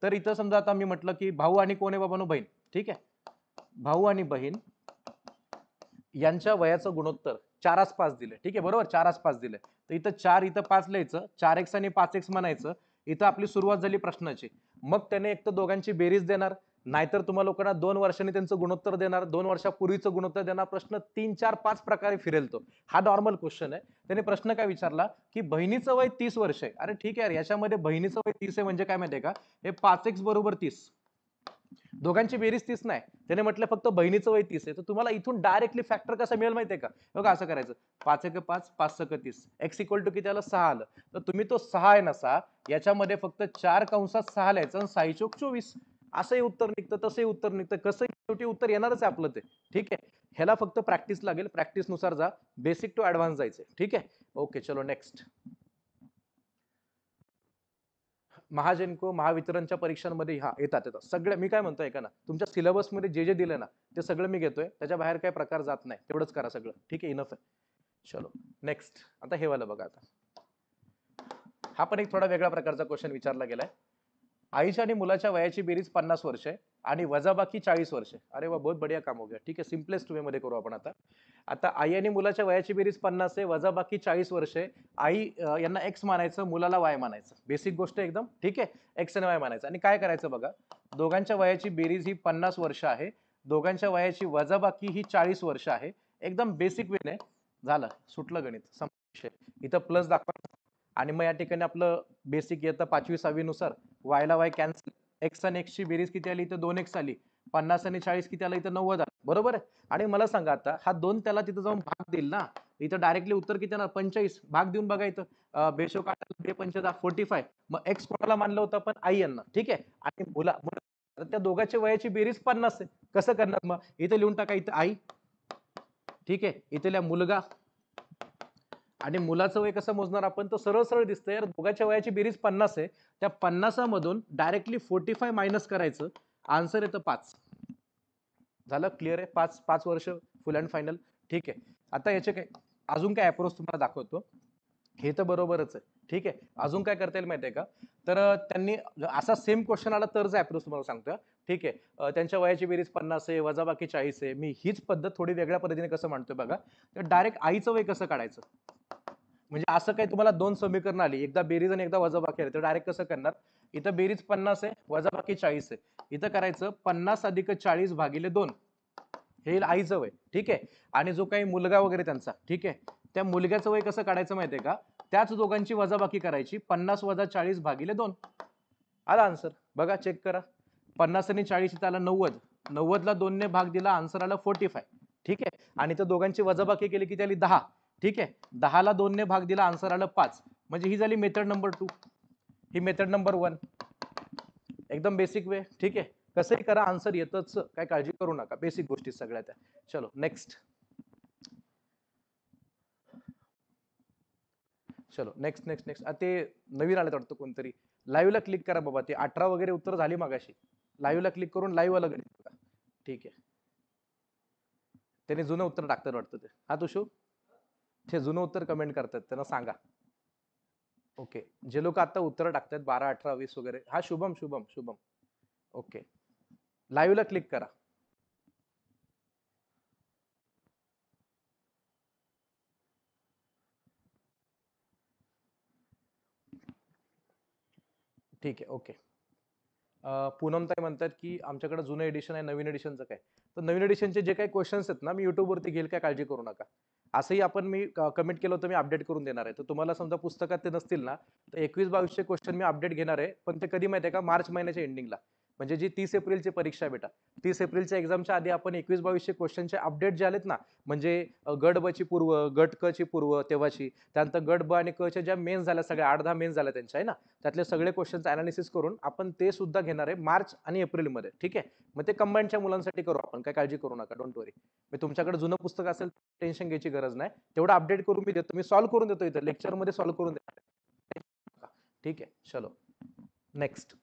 तर इथं समजा आता मी म्हटलं की भाऊ आणि कोण आहे बाबानो बहीण ठीक आहे भाऊ आणि बहीण यांच्या वयाचं गुणोत्तर चारास पाच दिले ठीक आहे बरोबर चारास पाच दिले तर इथं चार इथं पाच लिहायचं चार एक्स आणि पाच एक्स म्हणायचं इथं आपली सुरुवात झाली प्रश्नाची मग त्याने एक तर दोघांची बेरीज देणार नाहीतर तुम्हाला लोकांना दोन वर्षांनी त्यांचं गुणोत्तर देणार दोन वर्षापूर्वीचं गुणोत्तर देणार प्रश्न तीन चार पाच प्रकारे फिरेल तो हा नॉर्मल क्वेश्चन आहे त्याने प्रश्न काय विचारला की बहिणीचं वय तीस वर्ष आहे अरे ठीक आहे याच्यामध्ये बहिणीचं वय तीस आहे म्हणजे काय माहितीये का हे पाच एक्स बरोबर तीस दोघांची बेरीज तीस नाही त्याने म्हटलं फक्त बहिणीचं वय तीस आहे तर तुम्हाला इथून डायरेक्टली फॅक्टर कसा मिळेल माहितीये का बघा असं करायचं पाच एक पाच पाच सक तीस एक्स इक्वल टू किती आलं सहा आलं तर तुम्ही तो सहा आहे ना सहा याच्यामध्ये फक्त चार कंसात सहा लिहायचं आणि सहा चोक चोवीस असंही उत्तर निघतं तसंही उत्तर निघतं कसंही शेवटी उत्तर येणारच आहे आपलं ते ठीक आहे ह्याला फक्त प्रॅक्टिस लागेल प्रॅक्टिसनुसार जा बेसिक टू ॲडव्हान्स जायचं ठीक आहे ओके चलो नेक्स्ट महाजनको महावितरणच्या परीक्षांमध्ये हा येतात येतात सगळं मी काय म्हणतोय का ना तुमच्या सिलेबसमध्ये जे जे दिलं ना ते सगळं मी घेतोय त्याच्या बाहेर काही प्रकार जात नाही तेवढंच करा सगळं ठीक आहे इनफ आहे चलो नेक्स्ट आता हे वाला बघा आता हा पण एक थोडा वेगळ्या प्रकारचा क्वेश्चन विचारला गेलाय आईच्या आणि मुलाच्या वयाची बेरीज पन्नास वर्ष आहे आणि वजाबाकी चाळीस वर्ष अरे वा बहुत बढिया काम हो गया ठीक आहे सिम्पलेस्ट मध्ये करू आपण आता आता आई आणि मुलाच्या वयाची बेरीज पन्नास आहे वजाबाकी चाळीस वर्ष आहे आई यांना एक्स मानायचं मुलाला वाय मानायचं बेसिक गोष्ट एकदम ठीक आहे एक्स आणि वाय मानायचं आणि काय करायचं बघा दोघांच्या वयाची बेरीज ही पन्नास वर्ष आहे दोघांच्या वयाची वजाबाकी ही चाळीस वर्ष आहे एकदम बेसिक वेने झालं सुटलं गणित संशय इथं प्लस दाखवा आणि मग या ठिकाणी आपलं बेसिक येतं पाचवी सहावीनुसार वायला वाय कॅन्सल एक्स आणि एक्सची बेरीज किती आली इथं दोन एक्स आली पन्नास आणि चाळीस किती आलं इथं नव्वद आलं बरोबर आहे आणि मला सांगा आता हा दोन त्याला तिथं जाऊन भाग देईल ना इथं डायरेक्टली उत्तर किती येणार पंचेचाळीस भाग देऊन बघा इथं बेशो काढायला पंचदा फोर्टी फाय मग एक्स कोणाला मानलं होतं पण आई यांना ठीक आहे आणि मुला त्या दोघांच्या वयाची बेरीज पन्नास आहे कसं करणार मग इथे लिहून टाका इथं आई ठीक आहे इथल्या मुलगा आणि मुलाचं वय कसं मोजणार आपण तर सरळ सरळ दिसतं यार दोघाच्या वयाची बेरीज पन्नास आहे त्या पन्नासामधून डायरेक्टली फोर्टी फाय मायनस करायचं आन्सर येतं पाच झालं क्लिअर आहे पाच पाच वर्ष फुल अँड फायनल ठीक आहे आता याचे काय अजून काय अप्रोच तुम्हाला दाखवतो हे तर बरोबरच आहे ठीक आहे अजून काय करता येईल माहिती आहे का तर त्यांनी असा सेम क्वेश्चन आला तरच अप्रोच तुम्हाला सांगतोय ठीक आहे त्यांच्या वयाची बेरीज पन्नास आहे वजा बाकी चाळीस आहे मी हीच पद्धत थोडी वेगळ्या पद्धतीने कसं मांडतोय बघा तर डायरेक्ट आईचं वय कसं काढायचं म्हणजे असं काही तुम्हाला दोन समीकरण आली एकदा बेरीज आणि एकदा वजाबाकी आली तर डायरेक्ट कसं करणार इथं बेरीज पन्नास आहे वजाबाकी चाळीस आहे इथं करायचं पन्नास अधिक चाळीस भागिले दोन हे आईचं वय ठीक आहे आणि जो काही मुलगा वगैरे त्यांचा ठीक आहे त्या मुलग्याचं वय कसं काढायचं माहितीये का त्याच दोघांची वजाबाकी करायची पन्नास वजा चाळीस भागिले दोन आला आन्सर बघा चेक करा पन्नास आणि चाळीस आला नव्वद नव्वदला दोनने भाग दिला आन्सर आला फोर्टी फाय ठीक आहे आणि त्या दोघांची वजाबाकी केली की त्याली दहा ठीक आहे दहाला दोनने भाग दिला आन्सर आलं पाच म्हणजे ही झाली मेथड नंबर टू ही मेथड नंबर वन एकदम बेसिक वे ठीक आहे कसंही करा आन्सर येतच काय काळजी करू नका बेसिक गोष्टी सगळ्या त्या चलो नेक्स्ट चलो नेक्स्ट नेक्स्ट नेक्स्ट ते नवीन आलं वाटतं कोणतरी लाईव्हला क्लिक करा बाबा ते अठरा वगैरे उत्तर झाली मागाशी लाईव्हला क्लिक करून लाईव्ह अलग ठीक आहे त्याने जुनं उत्तर टाकतात वाटतं ते हा तुशू ते जुनं उत्तर कमेंट करतात त्यांना सांगा ओके जे लोक आता उत्तर टाकतात बारा अठरा वीस वगैरे हा शुभम शुभम शुभम ओके लाईव्हला क्लिक करा ठीक आहे ओके पूनम ताई म्हणतात की आमच्याकडे जुनं एडिशन आहे नवीन एडिशनचं काय तर नवीन एडिशनचे जे काही क्वेश्चन्स आहेत ना मी युट्यूबवरती घेईल काय काळजी करू नका असंही आपण मी कमेंट केलं होतं मी अपडेट करून देणार आहे तर तुम्हाला समजा पुस्तकात ते नसतील ना तर एकवीस बावीसचे क्वेश्चन मी अपडेट घेणार आहे पण ते कधी माहिती आहे का मार्च महिन्याच्या एंडिंगला म्हणजे जी तीस एप्रिलची परीक्षा बेटा तीस एप्रिलच्या एक्झामच्या आधी आपण एकवीस बावीसशे क्वेश्चनचे अपडेट जे आलेत ना म्हणजे गड बची पूर्व गट क ची पूर्व तेव्हाची त्यानंतर गड ब आणि क च्या ज्या मेन्स झाल्या सगळ्या आठ दहा मेन झाल्या त्यांच्या आहे ना त्यातले सगळे क्वेश्चन्स अनालिसिस करून आपण ते सुद्धा घेणार आहे मार्च आणि एप्रिलमध्ये ठीक आहे मग ते कंबाईनच्या मुलांसाठी करू आपण काय काळजी करू नका डोंट वरी मी तुमच्याकडे जुनं पुस्तक असेल टेन्शन घ्यायची गरज नाही तेवढं अपडेट करून मी देतो मी सॉल्व्ह करून देतो इथं लेक्चरमध्ये सॉल्व्ह करून देणार ठीक आहे चलो नेक्स्ट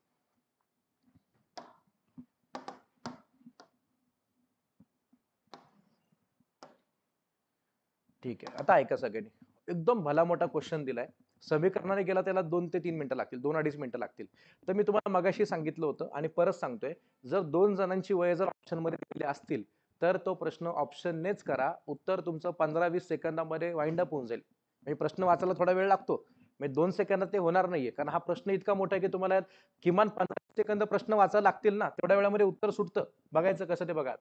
ठीक आहे आता ऐका सगळ्यांनी एकदम भला मोठा क्वेश्चन दिलाय समीकरणाने गेला त्याला दोन ते तीन मिनिटं लागतील दोन अडीच मिनिटं लागतील तर मी तुम्हाला मगाशी सांगितलं होतं आणि परत सांगतोय जर दोन जणांची वय जर ऑप्शनमध्ये दिलेली असतील तर तो प्रश्न ऑप्शननेच करा उत्तर तुमचं पंधरा वीस सेकंदामध्ये वाईंड अप होऊन जाईल म्हणजे प्रश्न वाचायला थोडा वेळ लागतो म्हणजे दोन सेकंदात ते होणार नाहीये कारण हा प्रश्न इतका मोठा आहे की तुम्हाला किमान पंधरा सेकंद प्रश्न वाचायला लागतील ना तेवढ्या वेळामध्ये उत्तर सुटतं बघायचं कसं ते बघा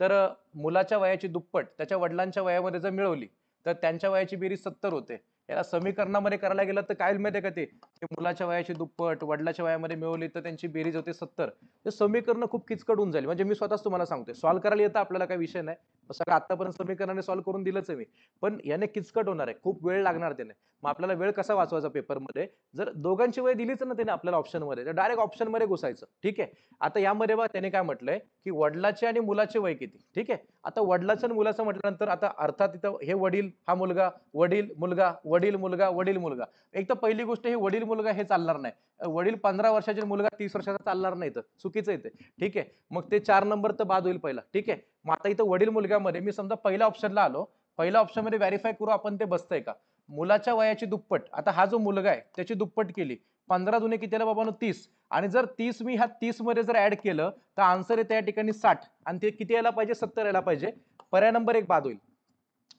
तर मुलाच्या वयाची दुप्पट त्याच्या वडिलांच्या वयामध्ये जर मिळवली तर त्यांच्या वयाची बेरीज सत्तर होते याला समीकरणामध्ये करायला गेलं तर काय माहिती का ते मुलाच्या वयाची दुप्पट वडिलाच्या वयामध्ये मिळवली तर त्यांची बेरीज होते सत्तर ते समीकरण खूप किचकट होऊन जाईल म्हणजे मी स्वतःच तुम्हाला सांगतोय सॉल्व्ह करायला येतं आपल्याला काही विषय नाही सगळं आतापर्यंत समीकरणाने सॉल्व करून दिलंच आहे मी पण याने किचकट होणार आहे खूप वेळ लागणार त्याने मग आपल्याला वेळ कसा वाचवायचा पेपरमध्ये जर दोघांची वय दिलीच ना त्याने आपल्याला ऑप्शनमध्ये तर डायरेक्ट ऑप्शनमध्ये घुसायचं ठीक आहे आता यामध्ये बघा त्याने काय म्हटलंय की वडिलाचे आणि मुलाचे वय किती ठीक आहे आता वडिलाचं आणि मुलाचं म्हटल्यानंतर आता अर्थात इथं हे वडील हा मुलगा वडील मुलगा वडील मुलगा वडील मुलगा एक तर पहिली गोष्ट हे वडील मुलगा हे चालणार नाही वडील पंधरा वर्षाचे मुलगा तीस वर्षाचा चालणार नाही तर चुकीचं येते ठीक आहे मग ते चार नंबर तर बाद होईल पहिला ठीक आहे मग आता इथं वडील मुलगामध्ये मी समजा पहिल्या ऑप्शनला आलो पहिल्या ऑप्शनमध्ये व्हॅरीफाय करू आपण ते बसतंय का मुलाच्या वयाची दुप्पट आता हा जो मुलगा आहे त्याची दुप्पट केली पंधरा जुने बाबा बाबांनो तीस आणि जर तीस मी ह्या तीसमध्ये जर ऍड केलं तर आन्सर येते या ठिकाणी साठ आणि ते किती यायला पाहिजे सत्तर यायला पाहिजे पर्याय नंबर एक बाद होईल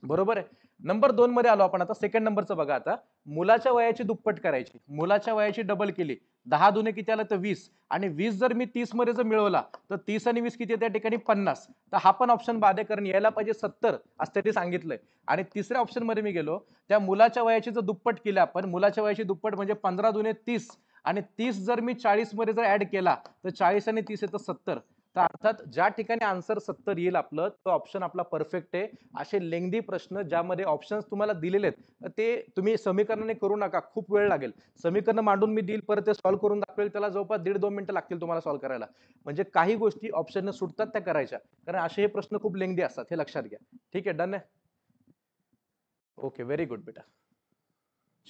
बरोबर आहे नंबर दोन मध्ये आलो आपण आता सेकंड नंबरचं बघा आता मुलाच्या वयाची दुप्पट करायची मुलाच्या वयाची डबल केली दहा दुने किती आलं तर वीस आणि वीस जर मी तीस मध्ये जर मिळवला तर तीस आणि वीस किती त्या ठिकाणी पन्नास तर हा पण ऑप्शन करून यायला पाहिजे सत्तर असं त्यांनी सांगितलंय आणि तिसऱ्या ऑप्शनमध्ये मी गेलो त्या मुलाच्या वयाची जर दुप्पट केली आपण मुलाच्या वयाची दुप्पट म्हणजे पंधरा दुने तीस आणि तीस जर मी चाळीसमध्ये जर ॲड केला तर चाळीस आणि तीस येतं सत्तर तर अर्थात ज्या ठिकाणी आन्सर सत्तर येईल आपलं तो ऑप्शन आपला परफेक्ट आहे असे लेंगदी प्रश्न ज्यामध्ये ऑप्शन्स तुम्हाला दिलेले आहेत ते तुम्ही समीकरणाने करू नका खूप वेळ लागेल समीकरण मांडून मी देईल परत ते सॉल्व्ह करून दाखवेल त्याला जवळपास दीड दोन मिनटं लागतील तुम्हाला सॉल्व्ह करायला म्हणजे काही गोष्टी ऑप्शनने सुटतात त्या करायच्या कारण असे हे प्रश्न खूप लेंगदी असतात हे लक्षात घ्या ठीक आहे डन आहे ओके व्हेरी गुड बेटा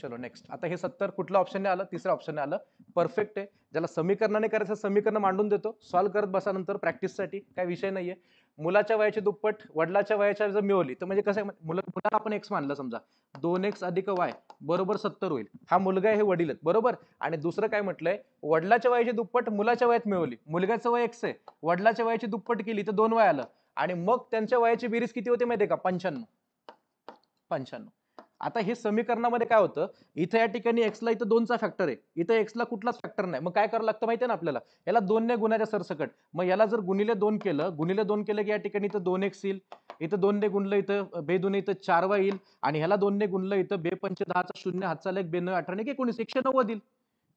चलो नेक्स्ट आता हे सत्तर कुठलं ऑप्शनने आलं तिसऱ्या ऑप्शनने आलं परफेक्ट आहे ज्याला समीकरणाने करायचं समीकरण मांडून देतो सॉल्व्ह करत बसानंतर प्रॅक्टिससाठी काही विषय नाहीये मुलाच्या वयाची दुप्पट वडिलाच्या वयाच्या जर मिळवली तर म्हणजे कसं मुला मुलाला आपण एक्स मानलं समजा दोन एक्स अधिक वाय बरोबर सत्तर होईल हा मुलगा आहे हे वडील आहेत बरोबर आणि दुसरं काय म्हटलंय वडिलाच्या वयाची दुप्पट मुलाच्या वयात मिळवली मुलगाचं वय एक्स आहे वडिलाच्या वयाची दुप्पट केली तर दोन वय आलं आणि मग त्यांच्या वयाची बेरीज किती होते माहिती का पंच्याण्णव पंच्याण्णव आता हे समीकरणामध्ये काय होतं इथं या ठिकाणी एक्सला इथं दोनचा फॅक्टर आहे इथं एक्सला कुठलाच फॅक्टर नाही मग काय करावं लागतं माहिती आहे ना आपल्याला याला दोनने गुन्ह्याच्या सरसकट मग याला जर गुणिले दोन केलं गुणिले दोन केलं की या ठिकाणी इथं दोन एक्स येईल इथं दोनने गुणलं इथं बेदुने इथं चारवा येईल आणि ह्याला दोनने गुणलं इथं बे पंच दहाचा शून्य हातचा एक बेन अठराने एकोणीस एकशे नव्वद येईल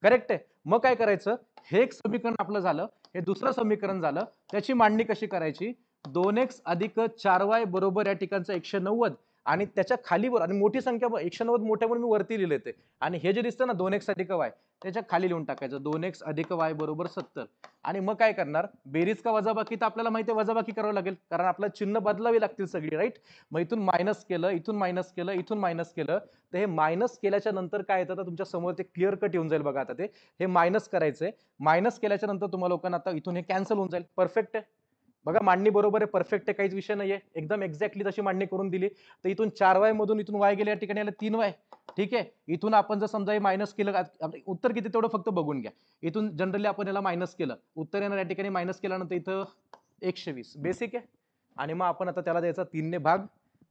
करेक्ट आहे मग काय करायचं हे एक समीकरण आपलं झालं हे दुसरं समीकरण झालं त्याची मांडणी कशी करायची दोन एक्स अधिक चार वाय बरोबर या ठिकाणचं एकशे नव्वद आणि त्याच्या खालीवर आणि मोठी संख्या एकशे नव्वद मोठ्यावर मी वरती लिहिले ते आणि हे जे दिसतं ना दोन एक्स अधिक वाय त्याच्या खाली लिहून टाकायचं दोन एक्स अधिक वाय बरोबर सत्तर आणि मग काय करणार बेरीज का वजाबाकी तर आपल्याला माहिती आहे वजाबाकी करावं लागेल कारण आपलं चिन्ह बदलावी लागतील सगळी राईट मग इथून मायनस केलं इथून मायनस केलं इथून मायनस केलं तर हे मायनस केल्याच्या नंतर काय येतं तर तुमच्या समोर ते क्लिअर कट येऊन जाईल बघा आता ते हे मायनस करायचंय मायनस केल्याच्या नंतर तुम्हाला लोकांना आता इथून हे कॅन्सल होऊन जाईल परफेक्ट आहे बघा मांडणी बरोबर आहे परफेक्ट आहे काहीच विषय नाही आहे एकदम एक्झॅक्टली तशी मांडणी करून दिली तर इथून चार वाय मधून इथून वाय गेल्या ठिकाणी आलं तीन वाय ठीक आहे इथून आपण जर समजा हे मायनस केलं उत्तर किती तेवढं फक्त बघून घ्या इथून जनरली आपण याला मायनस केलं उत्तर येणार या ठिकाणी मायनस केल्यानंतर इथं एकशे वीस बेसिक आहे आणि मग आपण आता त्याला द्यायचा तीनने भाग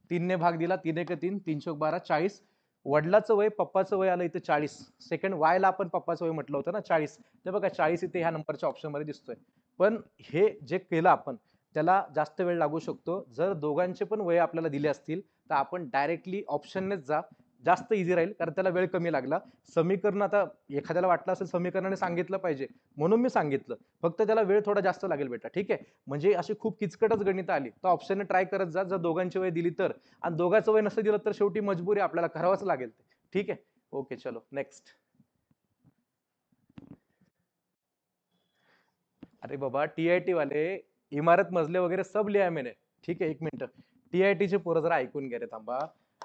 तीनने भाग दिला तीन एक तीन तीनशे बारा चाळीस वडिलाचं वय पप्पाचं वय आलं इथं चाळीस सेकंड वायला आपण पप्पाचं वय म्हटलं होतं ना चाळीस ते बघा चाळीस इथे ह्या नंबरच्या ऑप्शनमध्ये दिसतोय पण हे जे केलं आपण त्याला जास्त वेळ लागू शकतो जर दोघांचे पण वय आपल्याला दिले असतील तर आपण डायरेक्टली ऑप्शननेच जा जास्त इझी राहील कारण त्याला वेळ कमी लागला समीकरण आता एखाद्याला वाटलं असेल समीकरणाने सांगितलं पाहिजे म्हणून मी सांगितलं फक्त त्याला वेळ थोडा जास्त लागेल बेटा ठीक आहे म्हणजे अशी खूप किचकटच गणित आली तर ऑप्शनने ट्राय करत जा जर दोघांची वय दिली तर आणि दोघांचं वय नसं दिलं तर शेवटी मजबुरी आपल्याला करावाच लागेल ठीक आहे ओके चलो नेक्स्ट अरे बाबा टी आय टी वाले इमारत मजले वगैरे सब लिहाय मेने ठीक आहे एक मिनिट टी आय टीचे पोरं जरा ऐकून घ्या रे थांबा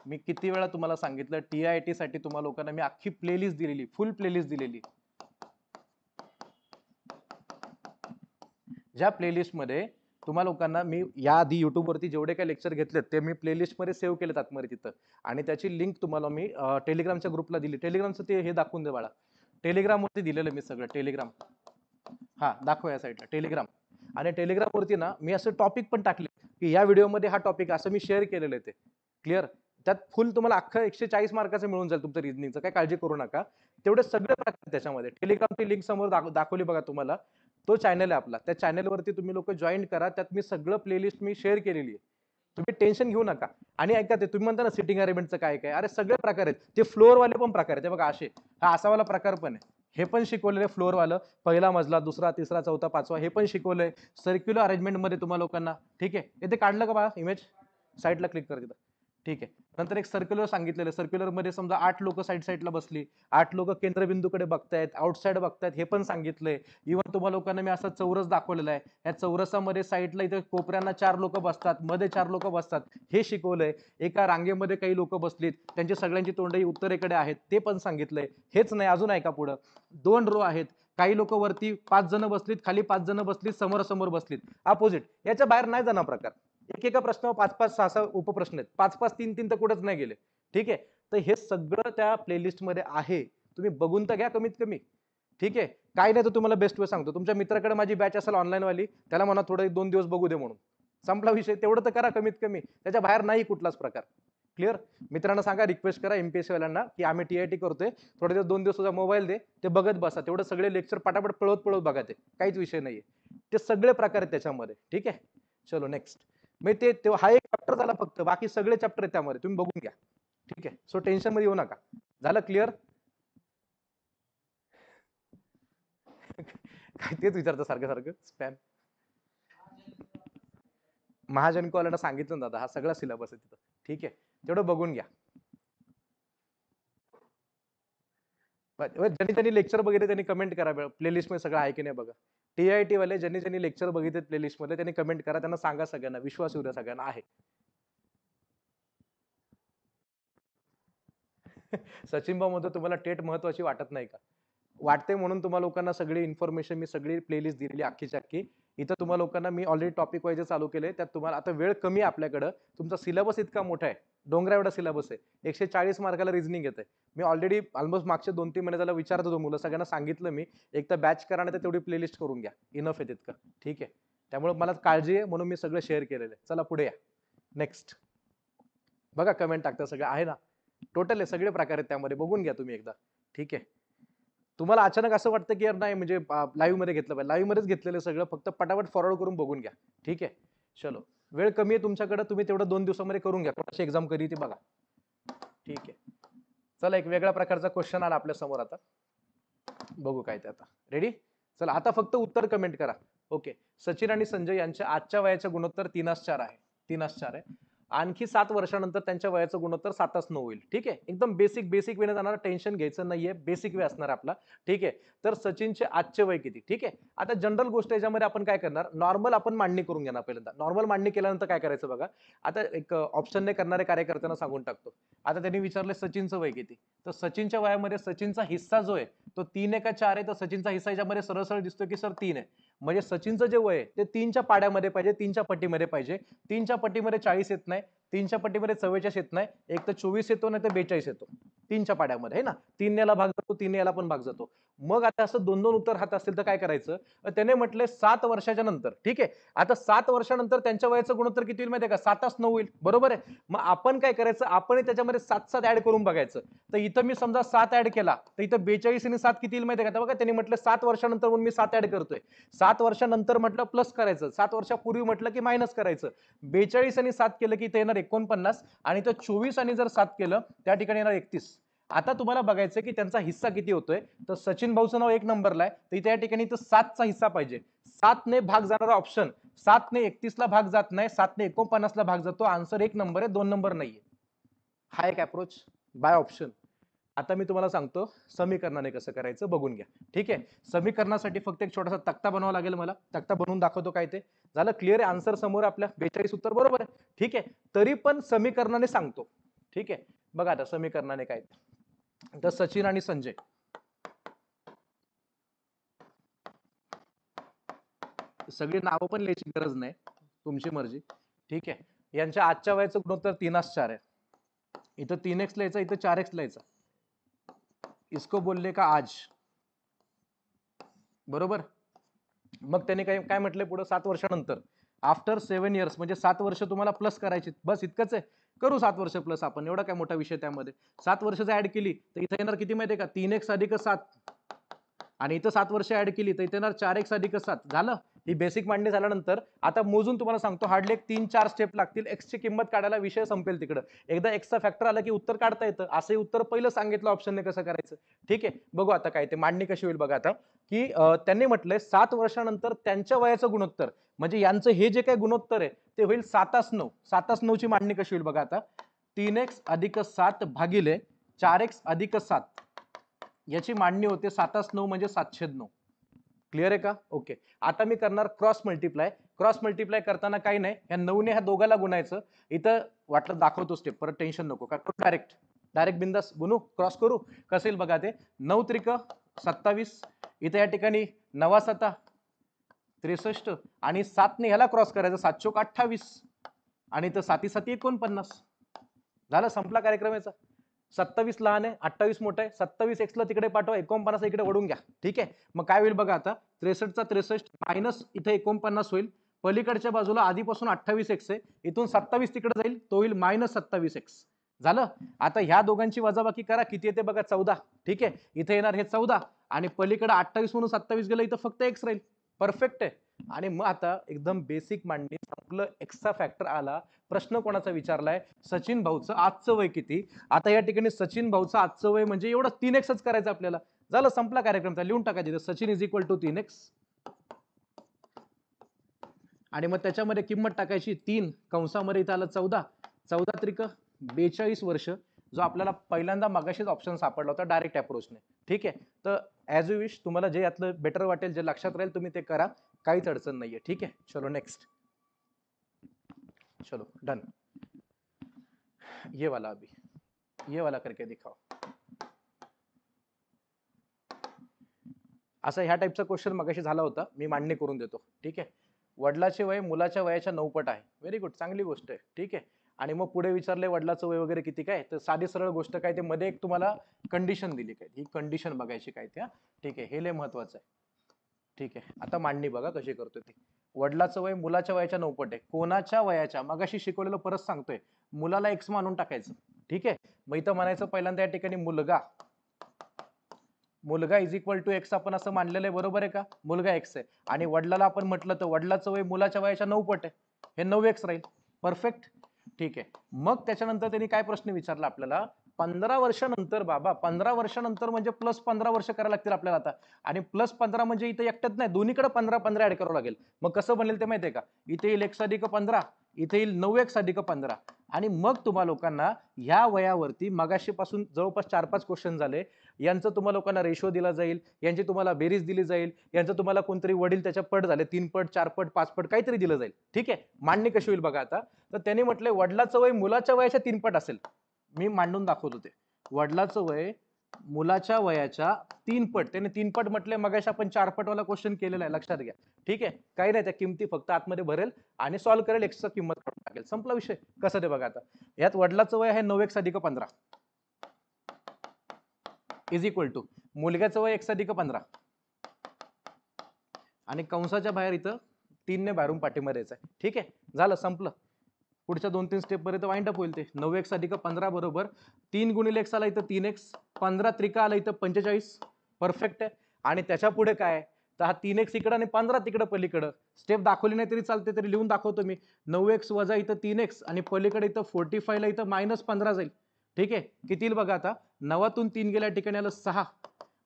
मी किती वेळा तुम्हाला सांगितलं टी आय टी साठी तुम्हाला लोकांना मी अख्खी प्लेलिस्ट दिलेली फुल प्लेलिस्ट दिलेली ज्या प्लेलिस्ट मध्ये तुम्हाला लोकांना मी या आधी युट्यूबवरती जेवढे काही लेक्चर घेतलेत ते मी प्लेलिस्टमध्ये सेव्ह केलेत आतमध्ये तिथं आणि त्याची लिंक तुम्हाला मी टेलिग्रामच्या ग्रुपला दिली टेलिग्रामचं ते हे दाखवून दे बाळा वरती दिलेलं मी सगळं टेलिग्राम हा दाखव या साईडला टेलिग्राम आणि वरती ना मी असं टॉपिक पण टाकले की या व्हिडिओमध्ये हा टॉपिक असं मी शेअर केलेलं ते क्लिअर त्यात फुल तुम्हाला अख्खा एकशे चाळीस मार्काचं मिळून जाईल तुमचं रिजनिंगचं काय काळजी करू नका तेवढे सगळे प्रकार त्याच्यामध्ये टेलिग्रामची लिंक समोर दाखवली बघा तुम्हाला तो चॅनल आहे आपला त्या वरती तुम्ही लोक जॉईन करा त्यात मी सगळं प्लेलिस्ट मी शेअर केलेली आहे तुम्ही टेन्शन घेऊ नका आणि ऐका ते तुम्ही म्हणता ना सिटिंग अरेंजमेंटचं काय काय अरे सगळे प्रकार आहेत ते वाले पण प्रकार आहेत बघा असे हा असावाला प्रकार पण आहे हे पण शिकवलेलं फ्लोर फ्लोअरवालं पहिला मजला दुसरा तिसरा चौथा पाचवा हे पण शिकवलंय सर्क्युलर सर्क्युलर अरेंजमेंटमध्ये तुम्हाला लोकांना ठीक आहे इथे काढलं का बा इमेज साईडला क्लिक कर तिथं ठीक आहे नंतर एक सर्क्युलर सांगितलेलं सर्क्युलरमध्ये समजा आठ लोक साईड साईडला बसली आठ लोक केंद्रबिंदूकडे बघतायत साईड बघतायत हे पण सांगितलंय इव्हन तुम्हाला लोकांना मी असा चौरस दाखवलेला आहे या चौरसामध्ये साईडला इथे कोपऱ्यांना चार लोक बसतात मध्ये चार लोक बसतात हे शिकवलंय एका रांगेमध्ये काही लोक बसलीत त्यांची सगळ्यांची तोंडही उत्तरेकडे आहेत ते पण सांगितलंय हेच नाही अजून आहे का पुढं दोन रो आहेत काही लोक वरती पाच जण बसलीत खाली पाच जण बसलीत समोर समोर बसलीत अपोजिट याच्या बाहेर नाही जाणार प्रकार एकेका प्रश्न पाच पाच सहा सहा उपप्रश्न आहेत पाच पाच तीन तीन तर कुठंच नाही गेले ठीक आहे तर हे सगळं त्या प्लेलिस्टमध्ये आहे तुम्ही बघून तर घ्या कमीत कमी ठीक आहे काय नाही तर तुम्हाला बेस्ट वे सांगतो तुमच्या मित्राकडे माझी बॅच असेल ऑनलाईनवाली त्याला म्हणा थोडं दोन दिवस बघू दे म्हणून संपला विषय तेवढं तर करा कमीत कमी त्याच्या बाहेर नाही कुठलाच प्रकार क्लिअर मित्रांना सांगा रिक्वेस्ट करा एमपीएससी वाल्यांना की आम्ही टी आय टी करतोय थोडे दिवस दोन दिवस तुझा मोबाईल दे ते बघत बसा तेवढं सगळे लेक्चर पटापट पळत पळवत बघा ते काहीच विषय नाही ते सगळे प्रकार आहेत त्याच्यामध्ये ठीक आहे चलो नेक्स्ट मग ते तेव्हा हा एक चॅप्टर झाला फक्त बाकी सगळे चॅप्टर आहेत त्यामध्ये तुम्ही बघून घ्या ठीक आहे सो टेन्शन मध्ये येऊ नका झालं क्लिअर काय तेच विचारतं सारखं सारखं स्पॅम महाजनकवाल्यांना सांगितलं दादा हा सगळा सिलेबस आहे तिथं ठीक आहे तेवढं बघून घ्या ज्यांनी त्यांनी लेक्चर बघितले त्यांनी कमेंट करा मध्ये सगळं आहे की नाही बघा टी आय वाले ज्यांनी ज्यांनी लेक्चर लिस्ट मध्ये त्यांनी कमेंट करा त्यांना सांगा सगळ्यांना विश्वास येऊ सगळ्यांना आहे सचिन भाऊ म्हणतो तुम्हाला टेट महत्वाची वाटत नाही का वाटते म्हणून तुम्हाला लोकांना सगळी इन्फॉर्मेशन मी सगळी प्लेलिस्ट दिलेली अख्खीच्या अख्खी इथं तुम्हाला लोकांना मी ऑलरेडी टॉपिक वाईज चालू केले त्यात तुम्हाला आता वेळ कमी आपल्याकडं तुमचा सिलेबस इतका मोठा आहे डोंगरा एवढा सिलेबस आहे एकशे चाळीस मार्काला रिझनिंग येते मी ऑलरेडी ऑलमोस्ट मागच्या दोन तीन महिने झाला विचारत होतो मुलं सगळ्यांना सांगितलं मी एक तर बॅच करा ना तर तेवढी प्लेलिस्ट करून घ्या इनफ आहे तितकं ठीक आहे त्यामुळे मला काळजी आहे म्हणून मी सगळं शेअर केलेलं आहे चला पुढे या नेक्स्ट बघा कमेंट टाकता सगळं आहे ना टोटल आहे सगळे प्रकार आहेत त्यामध्ये बघून घ्या तुम्ही एकदा ठीक आहे तुम्हाला अचानक असं वाटतं की यार नाही म्हणजे लाईव्ह मध्ये घेतलं पाहिजे लाईव्ह मध्येच घेतलेलं सगळं फक्त पटापट फॉरवर्ड करून बघून घ्या ठीक आहे चलो वेळ कमी आहे तुमच्याकडे तुम्ही तेवढं दोन दिवसामध्ये करून घ्या कोणाची एक्झाम कधी ती बघा ठीक आहे चला एक वेगळ्या प्रकारचा क्वेश्चन आला आपल्या समोर आता बघू काय ते आता रेडी चला आता फक्त उत्तर कमेंट करा ओके सचिन आणि संजय यांच्या आजच्या वयाचे गुणोत्तर तीनास चार आहे तीनास चार आहे आणखी सात वर्षानंतर त्यांच्या वयाचं गुणोत्तर सातच नऊ होईल ठीक आहे एकदम बेसिक बेसिक वेने जाणार टेन्शन घ्यायचं नाहीये बेसिक वे असणार आपला ठीक आहे तर सचिनचे आजचे वय किती ठीक आहे आता जनरल गोष्ट याच्यामध्ये आपण काय करणार नॉर्मल आपण मांडणी करून घेणार पहिल्यांदा नॉर्मल मांडणी केल्यानंतर काय करायचं बघा आता एक ऑप्शनने करणाऱ्या कार्यकर्त्यांना सांगून टाकतो आता त्यांनी विचारले सचिनचं वय किती तर सचिनच्या वयामध्ये सचिनचा हिस्सा जो आहे तो तीन आहे का चार आहे तर सचिनचा हिस्सा याच्यामध्ये सरळ सरळ दिसतो की सर तीन आहे म्हणजे सचिनचं जे वय आहे ते तीनच्या पाड्यामध्ये पाहिजे तीनच्या पट्टीमध्ये पाहिजे तीनच्या पट्टीमध्ये चाळीस येत नाही तीनच्या पट्टीमध्ये चव्वेचाळीस येत नाही एक तर चोवीस येतो नाही तर बेचाळीस येतो तीनच्या पाड्यामध्ये आहे ना तीन याला भाग जातो तीन याला पण भाग जातो मग आता असं दोन दोन उत्तर हात असतील तर काय करायचं त्याने म्हटले सात वर्षाच्या नंतर ठीक आहे आता सात वर्षानंतर त्यांच्या वयाचं गुणोत्तर किती होईल माहिती का सातास नऊ होईल बरोबर आहे मग आपण काय करायचं आपण त्याच्यामध्ये सात सात ऍड करून बघायचं तर इथं मी समजा सात ऍड केला तर इथं बेचाळीस आणि सात किती येईल माहिती का बघा त्यांनी म्हटलं सात वर्षानंतर म्हणून मी सात ऍड करतोय सात वर्षानंतर म्हटलं प्लस करायचं सात वर्षापूर्वी म्हटलं की मायनस करायचं बेचाळीस आणि सात केलं की इथं येणार एकोणपन्नास आणि तर चोवीस आणि जर सात केलं त्या ठिकाणी येणार एकतीस आता तुम्हाला बघायचं की त्यांचा हिस्सा किती होतोय तर सचिन भाऊचं नाव एक नंबरला आहे तर इथे या ठिकाणी तर सातचा हिस्सा पाहिजे सातने भाग जाणारा ऑप्शन सातने ला भाग जात नाही सातने ला भाग जातो आन्सर एक नंबर आहे दोन नंबर नाहीये हा एक अप्रोच बाय ऑप्शन आता मी तुम्हाला सांगतो समीकरणाने कसं करायचं बघून घ्या ठीक आहे समीकरणासाठी फक्त एक छोटासा तक्ता बनवा लागेल मला तक्ता बनवून दाखवतो काय ते झालं क्लिअर आहे आन्सर समोर आपल्या बेचाळीस उत्तर बरोबर आहे ठीक आहे तरी पण समीकरणाने सांगतो ठीक आहे बघा आता समीकरणाने काय ते तर सचिन आणि संजय सगळी नावं पण लिहायची गरज नाही तुमची मर्जी ठीक आहे यांच्या आजच्या वयाचं गुणोत्तर तीनास चार आहे इथं तीन एक्स लिहायचं इथं चार एक्स लिहायचं इसको बोलले का आज बरोबर मग त्याने काय काय म्हटलंय पुढे सात वर्षानंतर आफ्टर सेव्हन इयर्स म्हणजे सात वर्ष तुम्हाला प्लस करायची बस इतकंच आहे करू सात वर्ष प्लस आपण एवढा काय मोठा विषय त्यामध्ये सात वर्ष जर ऍड केली तर इथं येणार किती माहिती आहे का तीन एक साधिक सात आणि इथं सात वर्ष ऍड केली तर इथे येणार चार एक अधिक सात झालं ही बेसिक मांडणी झाल्यानंतर आता मोजून तुम्हाला सांगतो हार्डली एक तीन चार स्टेप लागतील एक्सची किंमत काढायला विषय संपेल तिकडं एकदा एक्सचा फॅक्टर आला की उत्तर काढता येतं असंही उत्तर पहिलं सांगितलं ऑप्शनने कसं करायचं ठीक आहे बघू आता काय ते मांडणी कशी होईल बघा आता की त्यांनी म्हटलंय सात वर्षानंतर त्यांच्या वयाचं गुणोत्तर म्हणजे यांचं हे जे काही गुणोत्तर आहे ते होईल सातास नऊ सातास नऊची मांडणी कशी होईल बघा आता तीन एक्स अधिक सात भागिले चार एक्स अधिक सात याची मांडणी होते सातास नऊ म्हणजे सातशे नऊ क्लिअर आहे का ओके आता मी करणार क्रॉस मल्टिप्लाय क्रॉस मल्टिप्लाय करताना काही नाही ह्या नऊने ह्या दोघाला गुणायचं इथं वाटलं दाखवतो स्टेप परत टेन्शन नको का डायरेक्ट डायरेक्ट बिंदास गुणू क्रॉस करू कसेल बघा ते नऊ त्रिक सत्तावीस इथं या ठिकाणी नवा सता त्रेसष्ट आणि सातने ह्याला क्रॉस करायचं सातशे अठ्ठावीस आणि इथं साती साती एकोणपन्नास झालं संपला कार्यक्रम याचा सत्तावीस लहान आहे अठ्ठावीस मोठं आहे सत्तावीस एक्सला तिकडे पाठवा एकोणपन्नास इकडे वडून घ्या ठीक आहे मग काय होईल बघा आता त्रेसष्टचा त्रेसष्ट मायनस इथे एकोणपन्नास होईल पलीकडच्या बाजूला आधीपासून अठ्ठावीस एक्स आहे इथून सत्तावीस तिकडे जाईल तो होईल मायनस सत्तावीस एक्स झालं आता ह्या दोघांची वजाबाकी करा किती येते बघा चौदा ठीक आहे इथे येणार हे चौदा आणि पलीकडे अठ्ठावीस म्हणून सत्तावीस गेलं इथं फक्त एक्स राहील परफेक्ट आहे आणि मग आता एकदम बेसिक मांडणी आपलं एक्स्ट्रा फॅक्टर आला प्रश्न कोणाचा विचारलाय सचिन भाऊचं आजचं वय किती आता या ठिकाणी सचिन भाऊचं आजचं वय म्हणजे एवढं तीन एक्सच करायचं आपल्याला झालं संपला कार्यक्रमचा लिहून टाकायचं सचिन इज इक्वल टू तीन एक्स आणि मग त्याच्यामध्ये किंमत टाकायची तीन कंसामध्ये इथं आलं चौदा चौदा त्रिक बेचाळीस वर्ष जो आपल्याला पहिल्यांदा मागाशीच ऑप्शन सापडला होता डायरेक्ट अप्रोचने ठीक आहे तर ऍज यू विश तुम्हाला जे यातलं बेटर वाटेल जे लक्षात राहील तुम्ही ते करा काहीच अडचण नाहीये ठीक आहे चलो नेक्स्ट चलो डन ये वाला अभी ये वाला करके दिखाओ असा ह्या टाईपचा क्वेश्चन मगाशी झाला होता मी मांडणी करून देतो ठीक आहे वडिलाचे वय मुलाच्या वयाच्या नऊपट आहे व्हेरी गुड चांगली गोष्ट आहे ठीक आहे आणि मग पुढे विचारले वडिलाचं वय वगैरे किती काय तर साधी सरळ गोष्ट काय ते मध्ये एक तुम्हाला कंडिशन दिली काय ही कंडिशन बघायची काय त्या ठीक आहे हे लय महत्वाचं आहे ठीक आहे आता मांडणी बघा कशी करतो ती वडिलाचं वय मुलाच्या वयाच्या पट आहे कोणाच्या वयाच्या मगाशी शिकवलेलं परत सांगतोय मुलाला एक्स मानून टाकायचं ठीक आहे मग इथं म्हणायचं पहिल्यांदा या ठिकाणी मुलगा मुलगा इज इक्वल टू एक्स आपण असं मानलेलं आहे बरोबर आहे का मुलगा एक्स आहे आणि वडिलाला आपण म्हटलं तर वडिलाचं वय मुलाच्या वयाच्या नऊ पट आहे हे नऊ एक्स राहील परफेक्ट ठीक आहे मग त्याच्यानंतर त्यांनी काय प्रश्न विचारला आपल्याला पंधरा वर्षानंतर बाबा पंधरा वर्षानंतर म्हणजे प्लस पंधरा वर्ष करायला लागतील आपल्याला आता आणि प्लस पंधरा म्हणजे इथे एकट्यात नाही दोन्हीकडे पंधरा पंधरा ऍड करावं लागेल मग कसं बनेल ते माहिती आहे का इथे येईल एक साधिक पंधरा इथे येईल नऊ एक साधिक पंधरा आणि मग तुम्हा लोकांना ह्या वयावरती मगाशीपासून जवळपास चार पाच क्वेश्चन झाले यांचं तुम्हाला लोकांना रेशो दिला जाईल यांची तुम्हाला बेरीज दिली जाईल यांचं तुम्हाला कोणतरी वडील त्याच्या पट झाले तीन पट चार पट पाच पट काहीतरी दिलं जाईल ठीक आहे मांडणी कशी होईल बघा आता तर त्यांनी म्हटले वडिलाचं वय मुलाच्या वयाच्या तीन पट असेल मी मांडून दाखवत होते वडिलाचं वय मुलाच्या वयाच्या तीन पट त्याने तीन पट म्हटले मगाशी आपण चार पटवाला क्वेश्चन केलेला आहे लक्षात घ्या ठीक आहे काही नाही त्या किमती फक्त आतमध्ये भरेल आणि सॉल्व्ह करेल एक्स्ट्रा किंमत काढून टाकेल संपला विषय कसं ते बघा आता यात वडिलाचं वय आहे नऊ एक अधिक पंधरा इज इक्वल टू मुलग्याचं वय एक अधिक पंधरा आणि कंसाच्या बाहेर इथं तीनने बाहेरून पाठीमध्ये यायचं आहे ठीक आहे झालं संपलं पुढच्या दोन तीन स्टेपपर्यंत वाईंडअप होईल ते नऊ एक्स अधिक पंधरा बरोबर तीन गुणिले एक्स आला इथं तीन एक्स पंधरा त्रिका आला इथं पंचेचाळीस परफेक्ट आहे आणि त्याच्या पुढे काय आहे तर हा तीन एक्स इकडं आणि पंधरा तिकडं पलीकडं स्टेप दाखवली नाही तरी चालते तरी लिहून दाखवतो मी नऊ एक्स वजा इथं तीन एक्स आणि पलीकडे इथं फोर्टी फायला इथं मायनस पंधरा जाईल ठीक आहे किती येईल बघा आता नवातून तीन गेल्या ठिकाणी आलं सहा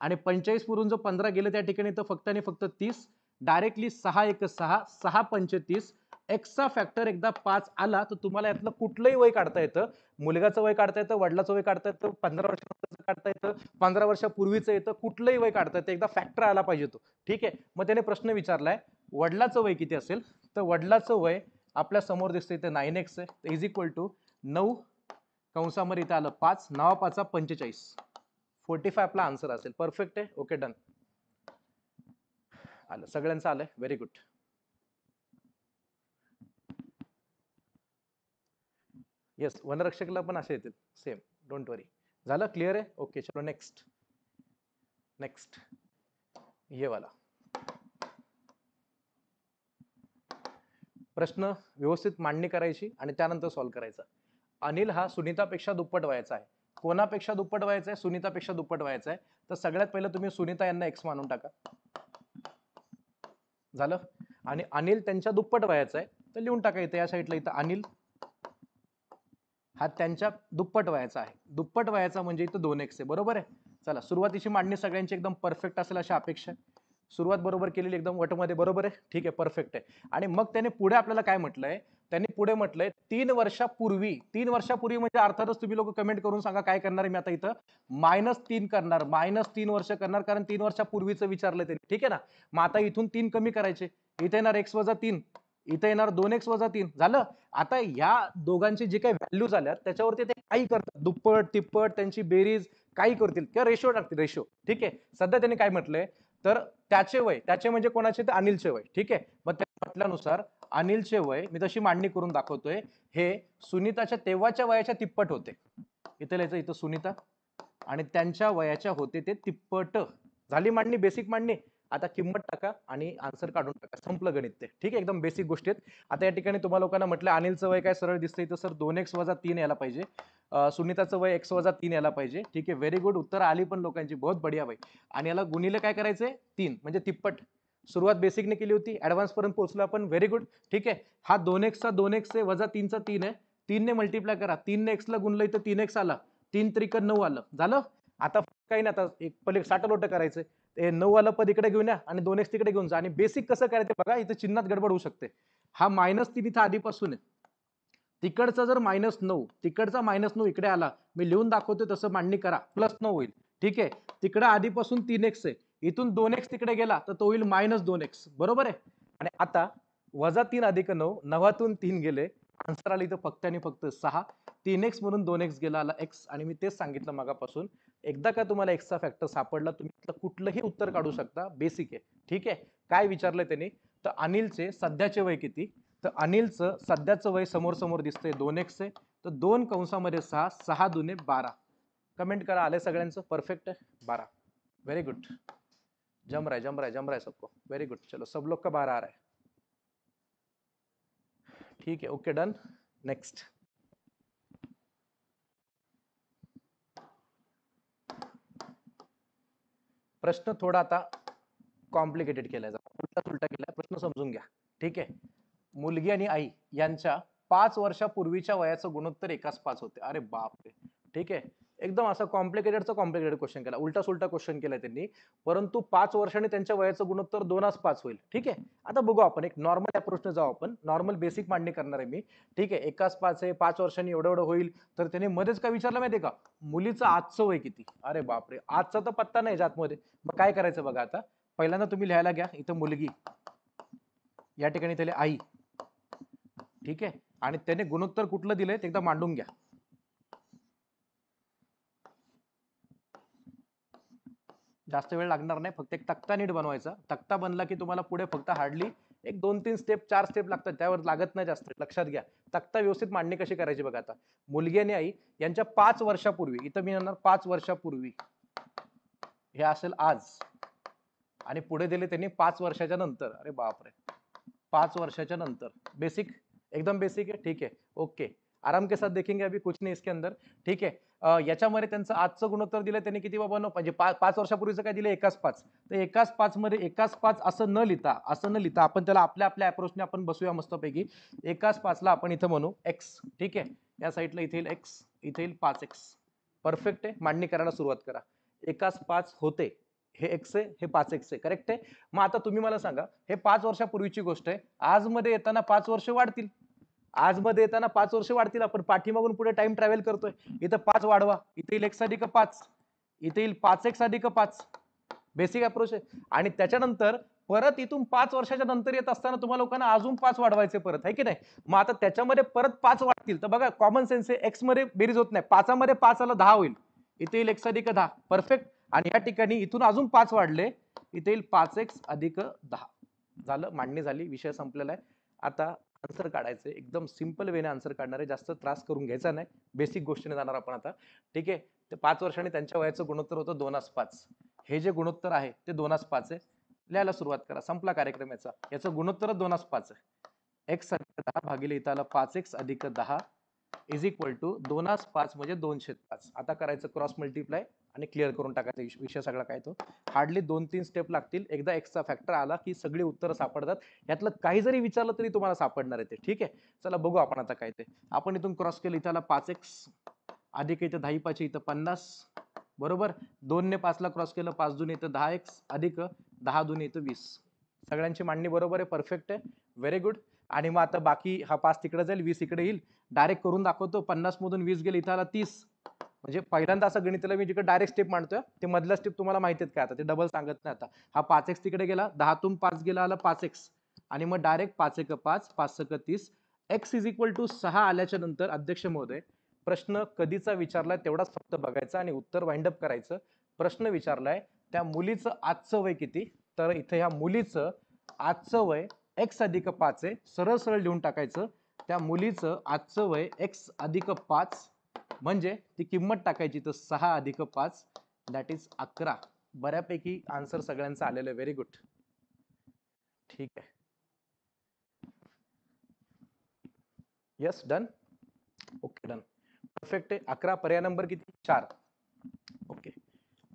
आणि पंचाळीस पुरून जो पंधरा गेलं त्या ठिकाणी तर फक्त आणि फक्त तीस डायरेक्टली सहा एक सहा सहा पंचेतीस एक्सचा फॅक्टर एकदा पाच आला तर तुम्हाला यातलं कुठलंही वय काढता येतं मुलगाचं वय काढता येतं वडिलाचं वय काढता येतं पंधरा वर्षाचं काढता येतं पंधरा वर्षापूर्वीचं येतं कुठलंही वय काढता येतं एकदा फॅक्टर आला पाहिजे तो ठीक आहे मग त्याने प्रश्न विचारलाय वडिलाचं वय किती असेल तर वडिलाचं वय आपल्या समोर दिसतं इथे नाईन एक्स आहे इज इक्वल टू नऊ कंसामध्ये इथं आलं पाच नवा पाचा पंचेचाळीस फोर्टी फाय आपला आन्सर असेल परफेक्ट आहे ओके डन आलं सगळ्यांचं आलं व्हेरी गुड येस वनरक्षकला पण असे येतील सेम डोंट वरी झालं क्लिअर आहे ओके चलो नेक्स्ट नेक्स्ट ये वाला प्रश्न व्यवस्थित मांडणी करायची आणि त्यानंतर सॉल्व्ह करायचा अनिल हा सुनीतापेक्षा दुप्पट व्हायचा आहे कोणापेक्षा दुप्पट व्हायचा आहे सुनीतापेक्षा दुप्पट व्हायचा आहे तर सगळ्यात पहिलं तुम्ही सुनीता यांना एक्स मानून टाका झालं आणि अनिल त्यांच्या दुप्पट व्हायचं आहे तर लिहून टाका इथं या साईडला इथं अनिल हा त्यांच्या दुप्पट वयाचा आहे दुप्पट वयाचा म्हणजे इथं दोन एक्स आहे बरोबर आहे चला सुरुवातीची मांडणी सगळ्यांची एकदम परफेक्ट असेल अशी अपेक्षा आहे सुरुवात बरोबर केलेली एकदम वटमध्ये बरोबर आहे ठीक आहे परफेक्ट आहे आणि मग त्याने पुढे आपल्याला काय म्हटलंय त्यांनी पुढे म्हटलंय तीन वर्षापूर्वी तीन वर्षापूर्वी म्हणजे अर्थातच तुम्ही लोक कमेंट करून सांगा काय करणार मी आता इथं मायनस तीन करणार मायनस तीन वर्ष करणार कारण तीन वर्षापूर्वीचं विचारलंय त्यांनी ठीक आहे ना मग आता इथून तीन कमी करायचे इथे येणार एक्स वजा तीन इथं येणार दोन एक्स वजा तीन झालं आता या दोघांचे जे काही व्हॅल्यू झाल्यात त्याच्यावरती ते काही करतात दुप्पट तिप्पट त्यांची बेरीज काही करतील किंवा रेशो टाकतील रेशो ठीक आहे सध्या त्यांनी काय म्हटलंय तर त्याचे वय त्याचे म्हणजे कोणाचे तर अनिलचे वय ठीक आहे मग त्या म्हटल्यानुसार अनिलचे वय मी तशी मांडणी करून दाखवतोय हे सुनीताच्या तेव्हाच्या वयाच्या तिप्पट होते इथं लिहायचं इथं सुनीता आणि त्यांच्या वयाच्या होते ते तिप्पट झाली मांडणी बेसिक मांडणी आता किंमत टाका आणि आन्सर काढून टाका संपलं गणित ते ठीक आहे एकदम बेसिक गोष्टी आहेत आता या ठिकाणी तुम्हाला लोकांना म्हटलं अनिलचं वय काय सरळ दिसतंय तर सर दोन एक्स वजा तीन यायला पाहिजे सुनीताचं वय एक्स वजा तीन यायला पाहिजे ठीक आहे व्हेरी गुड उत्तर आली पण लोकांची बहुत बढिया बाई आणि याला गुणिले काय करायचंय तीन म्हणजे तिप्पट सुरुवात बेसिकने केली होती पर्यंत पोहोचलो आपण व्हेरी गुड ठीक आहे हा दोन एक्सचा दोन एक्स आहे वजा तीनचा तीन आहे तीनने मल्टिप्लाय करा तीनने एक्सला गुणलं तर तीन एक्स आला तीन त्रिकन नऊ आलं झालं आता काही नाही आता एक पहिले साठ लोट करायचं ते वाला पद इकडे घेऊन या आणि दोन एक्स तिकडे घेऊन जा आणि बेसिक कसं करायचं बघा इथं चिन्हात गडबड होऊ शकते हा मायनस तीन इथं आधीपासून आहे तिकडचा जर मायनस नऊ तिकडचा मायनस नऊ इकडे आला मी लिहून दाखवतो तसं मांडणी करा प्लस नऊ होईल ठीक आहे तिकडं आधीपासून तीन एक्स आहे इथून दोन एक्स तिकडे गेला तर तो होईल मायनस दोन एक्स बरोबर आहे आणि आता वजा तीन अधिक नऊ नवातून तीन गेले आन्सर आले इथं फक्त आणि फक्त सहा तीन एक्स म्हणून दोन एक्स गेला आला एक्स आणि मी तेच सांगितलं मगापासून एकदा का तुम्हाला एक्स्ट्रा फॅक्टर सापडला तुम्ही कुठलंही उत्तर काढू शकता बेसिक आहे ठीक आहे काय विचारलंय त्यांनी तर अनिलचे सध्याचे वय किती तर अनिलचं सध्याचं वय समोर समोर दिसतंय दोन एक्स आहे तर दोन कंसामध्ये सहा सहा दुने बारा कमेंट करा आले सगळ्यांचं परफेक्ट आहे बारा व्हेरी गुड जम राय जम राय जम राय सबको वेरी गुड चलो सब लोक का बारा आ रहा है ठीक आहे ओके डन नेक्स्ट प्रश्न थोडा आता कॉम्प्लिकेटेड केला जातो उलटा के केला प्रश्न समजून घ्या ठीक आहे मुलगी आणि आई यांच्या पाच वर्षापूर्वीच्या वयाचं गुणोत्तर एकाच पाच होते अरे बाप रे ठीक आहे एकदम असा कॉम्प्लिकेटेडचा कॉम्प्लिकेटेड क्वेश्चन केला उलटा सुलटा क्वेश्चन केला त्यांनी परंतु पाच वर्षांनी त्यांच्या वयाचं गुणोत्तर दोनच पाच होईल ठीक आहे आता बघू आपण एक नॉर्मल अप्रोचने जाऊ आपण नॉर्मल बेसिक मांडणी करणार आहे मी ठीक आहे एकाच पाच आहे पाच वर्षांनी एवढं एवढं होईल तर त्याने मध्येच काय विचारलं माहितीये का मुलीचं आजचं वय किती अरे बापरे आजचा तर पत्ता नाही जातमध्ये मग काय करायचं बघा आता पहिल्यांदा तुम्ही लिहायला घ्या इथं मुलगी या ठिकाणी त्याला आई ठीक आहे आणि त्याने गुणोत्तर कुठलं दिलंय ते एकदा मांडून घ्या जास्त वेळ लागणार नाही फक्त एक तक्ता नीट बनवायचा तक्ता बनला की तुम्हाला पुढे फक्त हार्डली एक दोन तीन स्टेप चार स्टेप लागतात त्यावर लागत नाही जास्त लक्षात घ्या तक्ता व्यवस्थित मांडणी कशी करायची बघा आता मुलगी आणि आई यांच्या पाच वर्षापूर्वी इथं मी म्हणणार पाच वर्षापूर्वी हे असेल आज आणि पुढे दिले त्यांनी पाच वर्षाच्या नंतर अरे बापरे पाच वर्षाच्या नंतर बेसिक एकदम बेसिक आहे ठीक आहे ओके आराम के साथ देखेंगे अभी कुछ नहीं इसके अंदर ठीक है याच्यामध्ये त्यांचं आजचं गुणोत्तर दिलं त्यांनी किती बाबा न म्हणजे पा पाच वर्षापूर्वीचं काय दिलं एकाच पाच तर एकाच पाचमध्ये एकाच पाच असं न लिहिता असं न लिहिता आपण त्याला आपल्या आपल्या अप्रोचने आपण बसूया मस्तपैकी एकाच पाचला आपण इथं म्हणू एक्स ठीक आहे या साईडला इथे येईल एक्स इथे येईल पाच एक्स परफेक्ट आहे मांडणी करायला सुरुवात करा एकाच पाच होते हे एक्स आहे हे पाच एक्स आहे करेक्ट आहे मग आता तुम्ही मला सांगा हे पाच वर्षापूर्वीची गोष्ट आहे आजमध्ये येताना पाच वर्ष वाढतील आजमध्ये येताना पाच वर्ष वाढतील आपण पाठीमागून पुढे टाइम ट्रॅव्हल करतोय इथं पाच वाढवा इथे येईल अधिक पाच इथे येईल पाच एक्स अधिक पाच बेसिक अप्रोच आहे आणि त्याच्यानंतर परत इथून पाच वर्षाच्या नंतर येत असताना तुम्हाला लोकांना अजून पाच वाढवायचे परत आहे की नाही मग आता त्याच्यामध्ये परत पाच वाढतील तर बघा कॉमन सेन्स आहे एक्स मध्ये बेरीज होत नाही पाचामध्ये पाच आला दहा होईल इथे येईल एक्स अधिक दहा परफेक्ट आणि या ठिकाणी इथून अजून पाच वाढले इथे येईल पाच एक्स अधिक दहा झालं मांडणी झाली विषय संपलेला आहे आता आन्सर काढायचं एकदम सिम्पल वेने आन्सर काढणारे जास्त त्रास करून घ्यायचा नाही बेसिक गोष्टीने जाणार आपण आता ठीक आहे ते पाच वर्षाने त्यांच्या वयाचं गुणोत्तर होतं दोनास पाच हे जे गुणोत्तर आहे ते दोनास पाच आहे लिहायला सुरुवात करा संपला कार्यक्रम याचा याचं गुणोत्तर दोनास पाच आहे एक्स अधिक दहा भागिले पाच एक्स अधिक दहा इज इक्वल टू दोनास पाच म्हणजे दोनशे पाच आता करायचं क्रॉस मल्टिप्लाय आणि क्लिअर करून टाकायचा विषय सगळा काय तो हार्डली दोन तीन स्टेप लागतील एकदा एक्स्ट्रा फॅक्टर आला की सगळी उत्तरं सापडतात यातलं काही जरी विचारलं तरी तुम्हाला सापडणार आहे ते ठीक आहे चला बघू आपण आता काय ते आपण इथून क्रॉस केलं इथं आला पाच एक्स अधिक इथं दहा पाच इथं पन्नास बरोबर दोनने पाचला क्रॉस केलं पाच दोन इथं दहा एक्स अधिक दहा दोन इथं वीस सगळ्यांची मांडणी बरोबर आहे परफेक्ट आहे व्हेरी गुड आणि मग आता बाकी हा पाच तिकडे जाईल वीस इकडे येईल डायरेक्ट करून दाखवतो पन्नासमधून वीस गेले इथं आला तीस म्हणजे पहिल्यांदा असं गणिताला मी जिकडे डायरेक्ट स्टेप मांडतोय ते मधला स्टेप तुम्हाला माहिती आहेत काय आता ते डबल सांगत नाही आता हा पाच एक्स तिकडे गेला दहातून पाच गेला आला पाच एक्स आणि मग डायरेक्ट पाच एक पाच पाच सक तीस एक्स इज इक्वल टू सहा आल्याच्या नंतर अध्यक्ष महोदय प्रश्न कधीचा विचारलाय तेवढाच फक्त बघायचा आणि उत्तर वाइंड अप करायचं प्रश्न विचारलाय त्या मुलीचं आजचं वय किती तर इथे ह्या मुलीचं आजचं वय एक्स अधिक पाच आहे सरळ सरळ लिहून टाकायचं त्या मुलीचं आजचं वय एक्स अधिक पाच म्हणजे ती किंमत टाकायची तर सहा अधिक पाच दॅट इज अकरा बऱ्यापैकी आन्सर सगळ्यांचं आलेलं आहे व्हेरी गुड ठीक आहे yes done okay done perfect आहे अकरा पर्याय नंबर किती चार ओके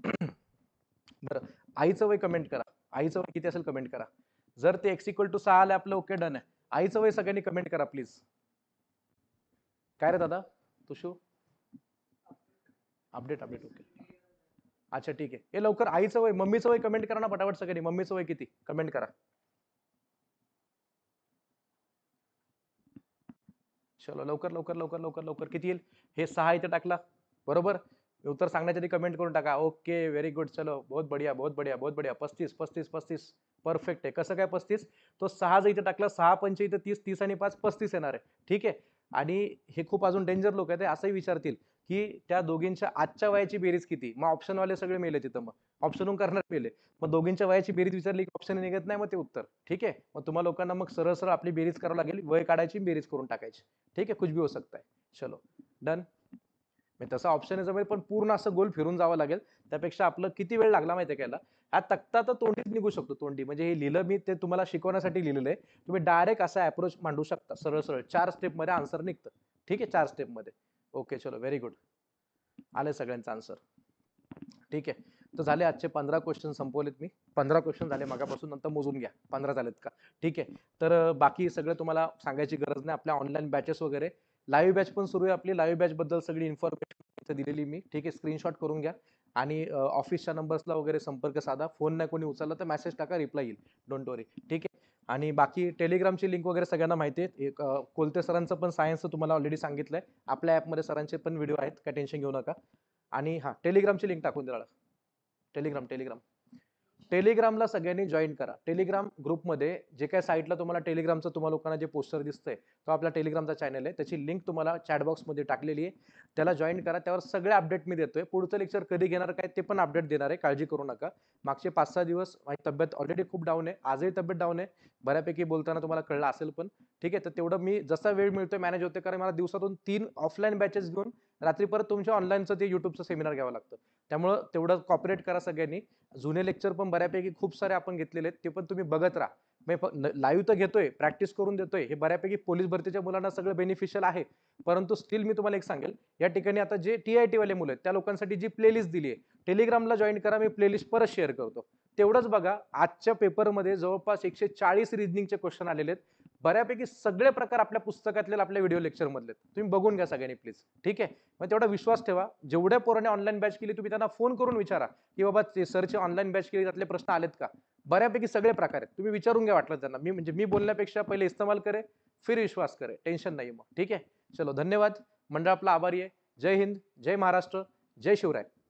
बरं आईचं वय कमेंट करा आईचं वय किती असेल कमेंट करा जर ते एक्स इक्वल टू सहा आलं आपलं ओके डन आहे आईचं वय सगळ्यांनी कमेंट करा प्लीज काय रे दादा तुशू अपडेट अपडेट ओके अच्छा ठीक आहे हे लवकर आईचं वय मम्मीचं वय कमेंट करा ना पटापट सगळ्यांनी मम्मीचं वय किती कमेंट करा चलो लवकर लवकर लवकर लवकर लवकर किती येईल हे सहा इथे टाकला बरोबर उत्तर सांगण्याच्या आधी कमेंट करून टाका ओके व्हेरी गुड चलो बहुत बढिया बहुत बढिया बहुत बढिया पस्तीस पस्तीस पस्तीस परफेक्ट आहे कसं काय पस्तीस तो सहा जर इथे टाकला सहा पंच इथे तीस तीस आणि पाच पस्तीस येणार आहे ठीक आहे आणि हे खूप अजून डेंजर लोक आहेत ते असंही विचारतील की त्या दोघींच्या आजच्या वयाची बेरीज किती मग ऑप्शनवाले सगळे मेले तिथं मग ऑप्शनहून करणार मेले मग दोघींच्या वयाची बेरीज विचारली की ऑप्शन निघत नाही मग ते उत्तर ठीक आहे मग तुम्हाला लोकांना मग सरळ सरळ आपली बेरीज करावं लागेल वय काढायची बेरीज करून टाकायची ठीक आहे कुछ भी हो सकता है चलो डन तसा ऑप्शन आहे पण पूर्ण असं गोल फिरून जावं लागेल त्यापेक्षा आपलं किती वेळ लागला माहिती आहे हा तक्ता तर तोंडीत निघू शकतो तोंडी म्हणजे हे लिहिलं मी ते तुम्हाला शिकवण्यासाठी लिहिलेलं आहे तुम्ही डायरेक्ट असा अप्रोच मांडू शकता सरळ सरळ चार मध्ये आन्सर निघतं ठीक आहे चार स्टेपमध्ये ओके चलो व्हेरी गुड आले सगळ्यांचा आन्सर ठीक आहे तर झाले आजचे पंधरा क्वेश्चन संपवलेत मी पंधरा क्वेश्चन झाले मागापासून नंतर मोजून घ्या पंधरा झालेत का ठीक आहे तर बाकी सगळं तुम्हाला सांगायची गरज नाही आपल्या ऑनलाईन बॅचेस वगैरे लाईव्ह बॅच पण सुरू आहे आपली लाईव्ह बॅचबद्दल सगळी इन्फॉर्मेशन दिलेली मी ठीक आहे स्क्रीनशॉट करून घ्या आणि ऑफिसच्या नंबर्सला वगैरे संपर्क साधा फोन नाही कोणी उचलला तर मेसेज टाका रिप्लाय येईल डोंट वरी ठीक आहे आणि बाकी टेलिग्रामची लिंक वगैरे सगळ्यांना माहिती आहे एक कोलते सरांचं पण सायन्सचं तुम्हाला ऑलरेडी सांगितलं आहे आपल्या ॲपमध्ये सरांचे पण व्हिडिओ आहेत काय टेन्शन घेऊ नका आणि हां टेलिग्रामची लिंक टाकून द्या टेलिग्राम टेलिग्राम टेलिग्रामला सगळ्यांनी जॉईन करा टेलिग्राम ग्रुपमध्ये जे काही साईटला तुम्हाला टेलिग्रामचं तुम्हाला लोकांना जे पोस्टर दिसतंय तो आपला टेलिग्रामचा चॅनल आहे त्याची लिंक तुम्हाला चॅटबॉक्समध्ये टाकलेली आहे त्याला जॉईन करा त्यावर सगळे अपडेट मी देतोय पुढचं लेक्चर कधी घेणार काय ते पण अपडेट देणार आहे काळजी करू नका मागचे पाच सहा दिवस माझी तब्येत ऑलरेडी खूप डाऊन आहे आजही तब्येत डाऊन आहे बऱ्यापैकी बोलताना तुम्हाला कळलं असेल पण ठीक आहे तर तेवढं मी जसा वेळ मिळतोय मॅनेज होते कारण मला दिवसातून तीन ऑफलाईन बॅचेस घेऊन रात्री परत तुमच्या ऑनलाईनचं ते युट्यूबचं सेमिनार घ्यावं लागतं त्यामुळं तेवढं कॉपरेट करा सगळ्यांनी जुने लेक्चर पण बऱ्यापैकी खूप सारे आपण घेतलेले आहेत ते पण तुम्ही बघत राहा लाईव्ह तर घेतोय प्रॅक्टिस करून देतोय हे बऱ्यापैकी पोलीस भरतीच्या मुलांना सगळं बेनिफिशियल आहे परंतु स्टील मी तुम्हाला एक सांगेल या ठिकाणी आता जे टी आय टीवाले मुलं आहेत त्या लोकांसाठी जी प्लेलिस्ट दिली आहे टेलिग्रामला जॉईन करा मी प्लेलिस्ट परत शेअर करतो तेवढंच बघा आजच्या पेपरमध्ये जवळपास एकशे चाळीस रिजनिंगचे क्वेश्चन आलेले आहेत बऱ्यापैकी सगळे प्रकार आपल्या पुस्तकातले आपल्या व्हिडिओ लेक्चरमधले तुम्ही बघून घ्या सगळ्यांनी प्लीज ठीक आहे मग तेवढा विश्वास ठेवा जेवढ्या पोराने ऑनलाईन बॅच केली तुम्ही त्यांना फोन करून विचारा की बाबा ते सरचे ऑनलाईन बॅच केली त्यातले प्रश्न आलेत का बऱ्यापैकी सगळे प्रकार आहेत तुम्ही विचारून घ्या वाटलं त्यांना मी म्हणजे मी बोलण्यापेक्षा पहिले इस्तेमाल करे फिर विश्वास करे टेन्शन नाही मग ठीक आहे चलो धन्यवाद मंडळ आपला आभारी आहे जय हिंद जय महाराष्ट्र जय शिवराय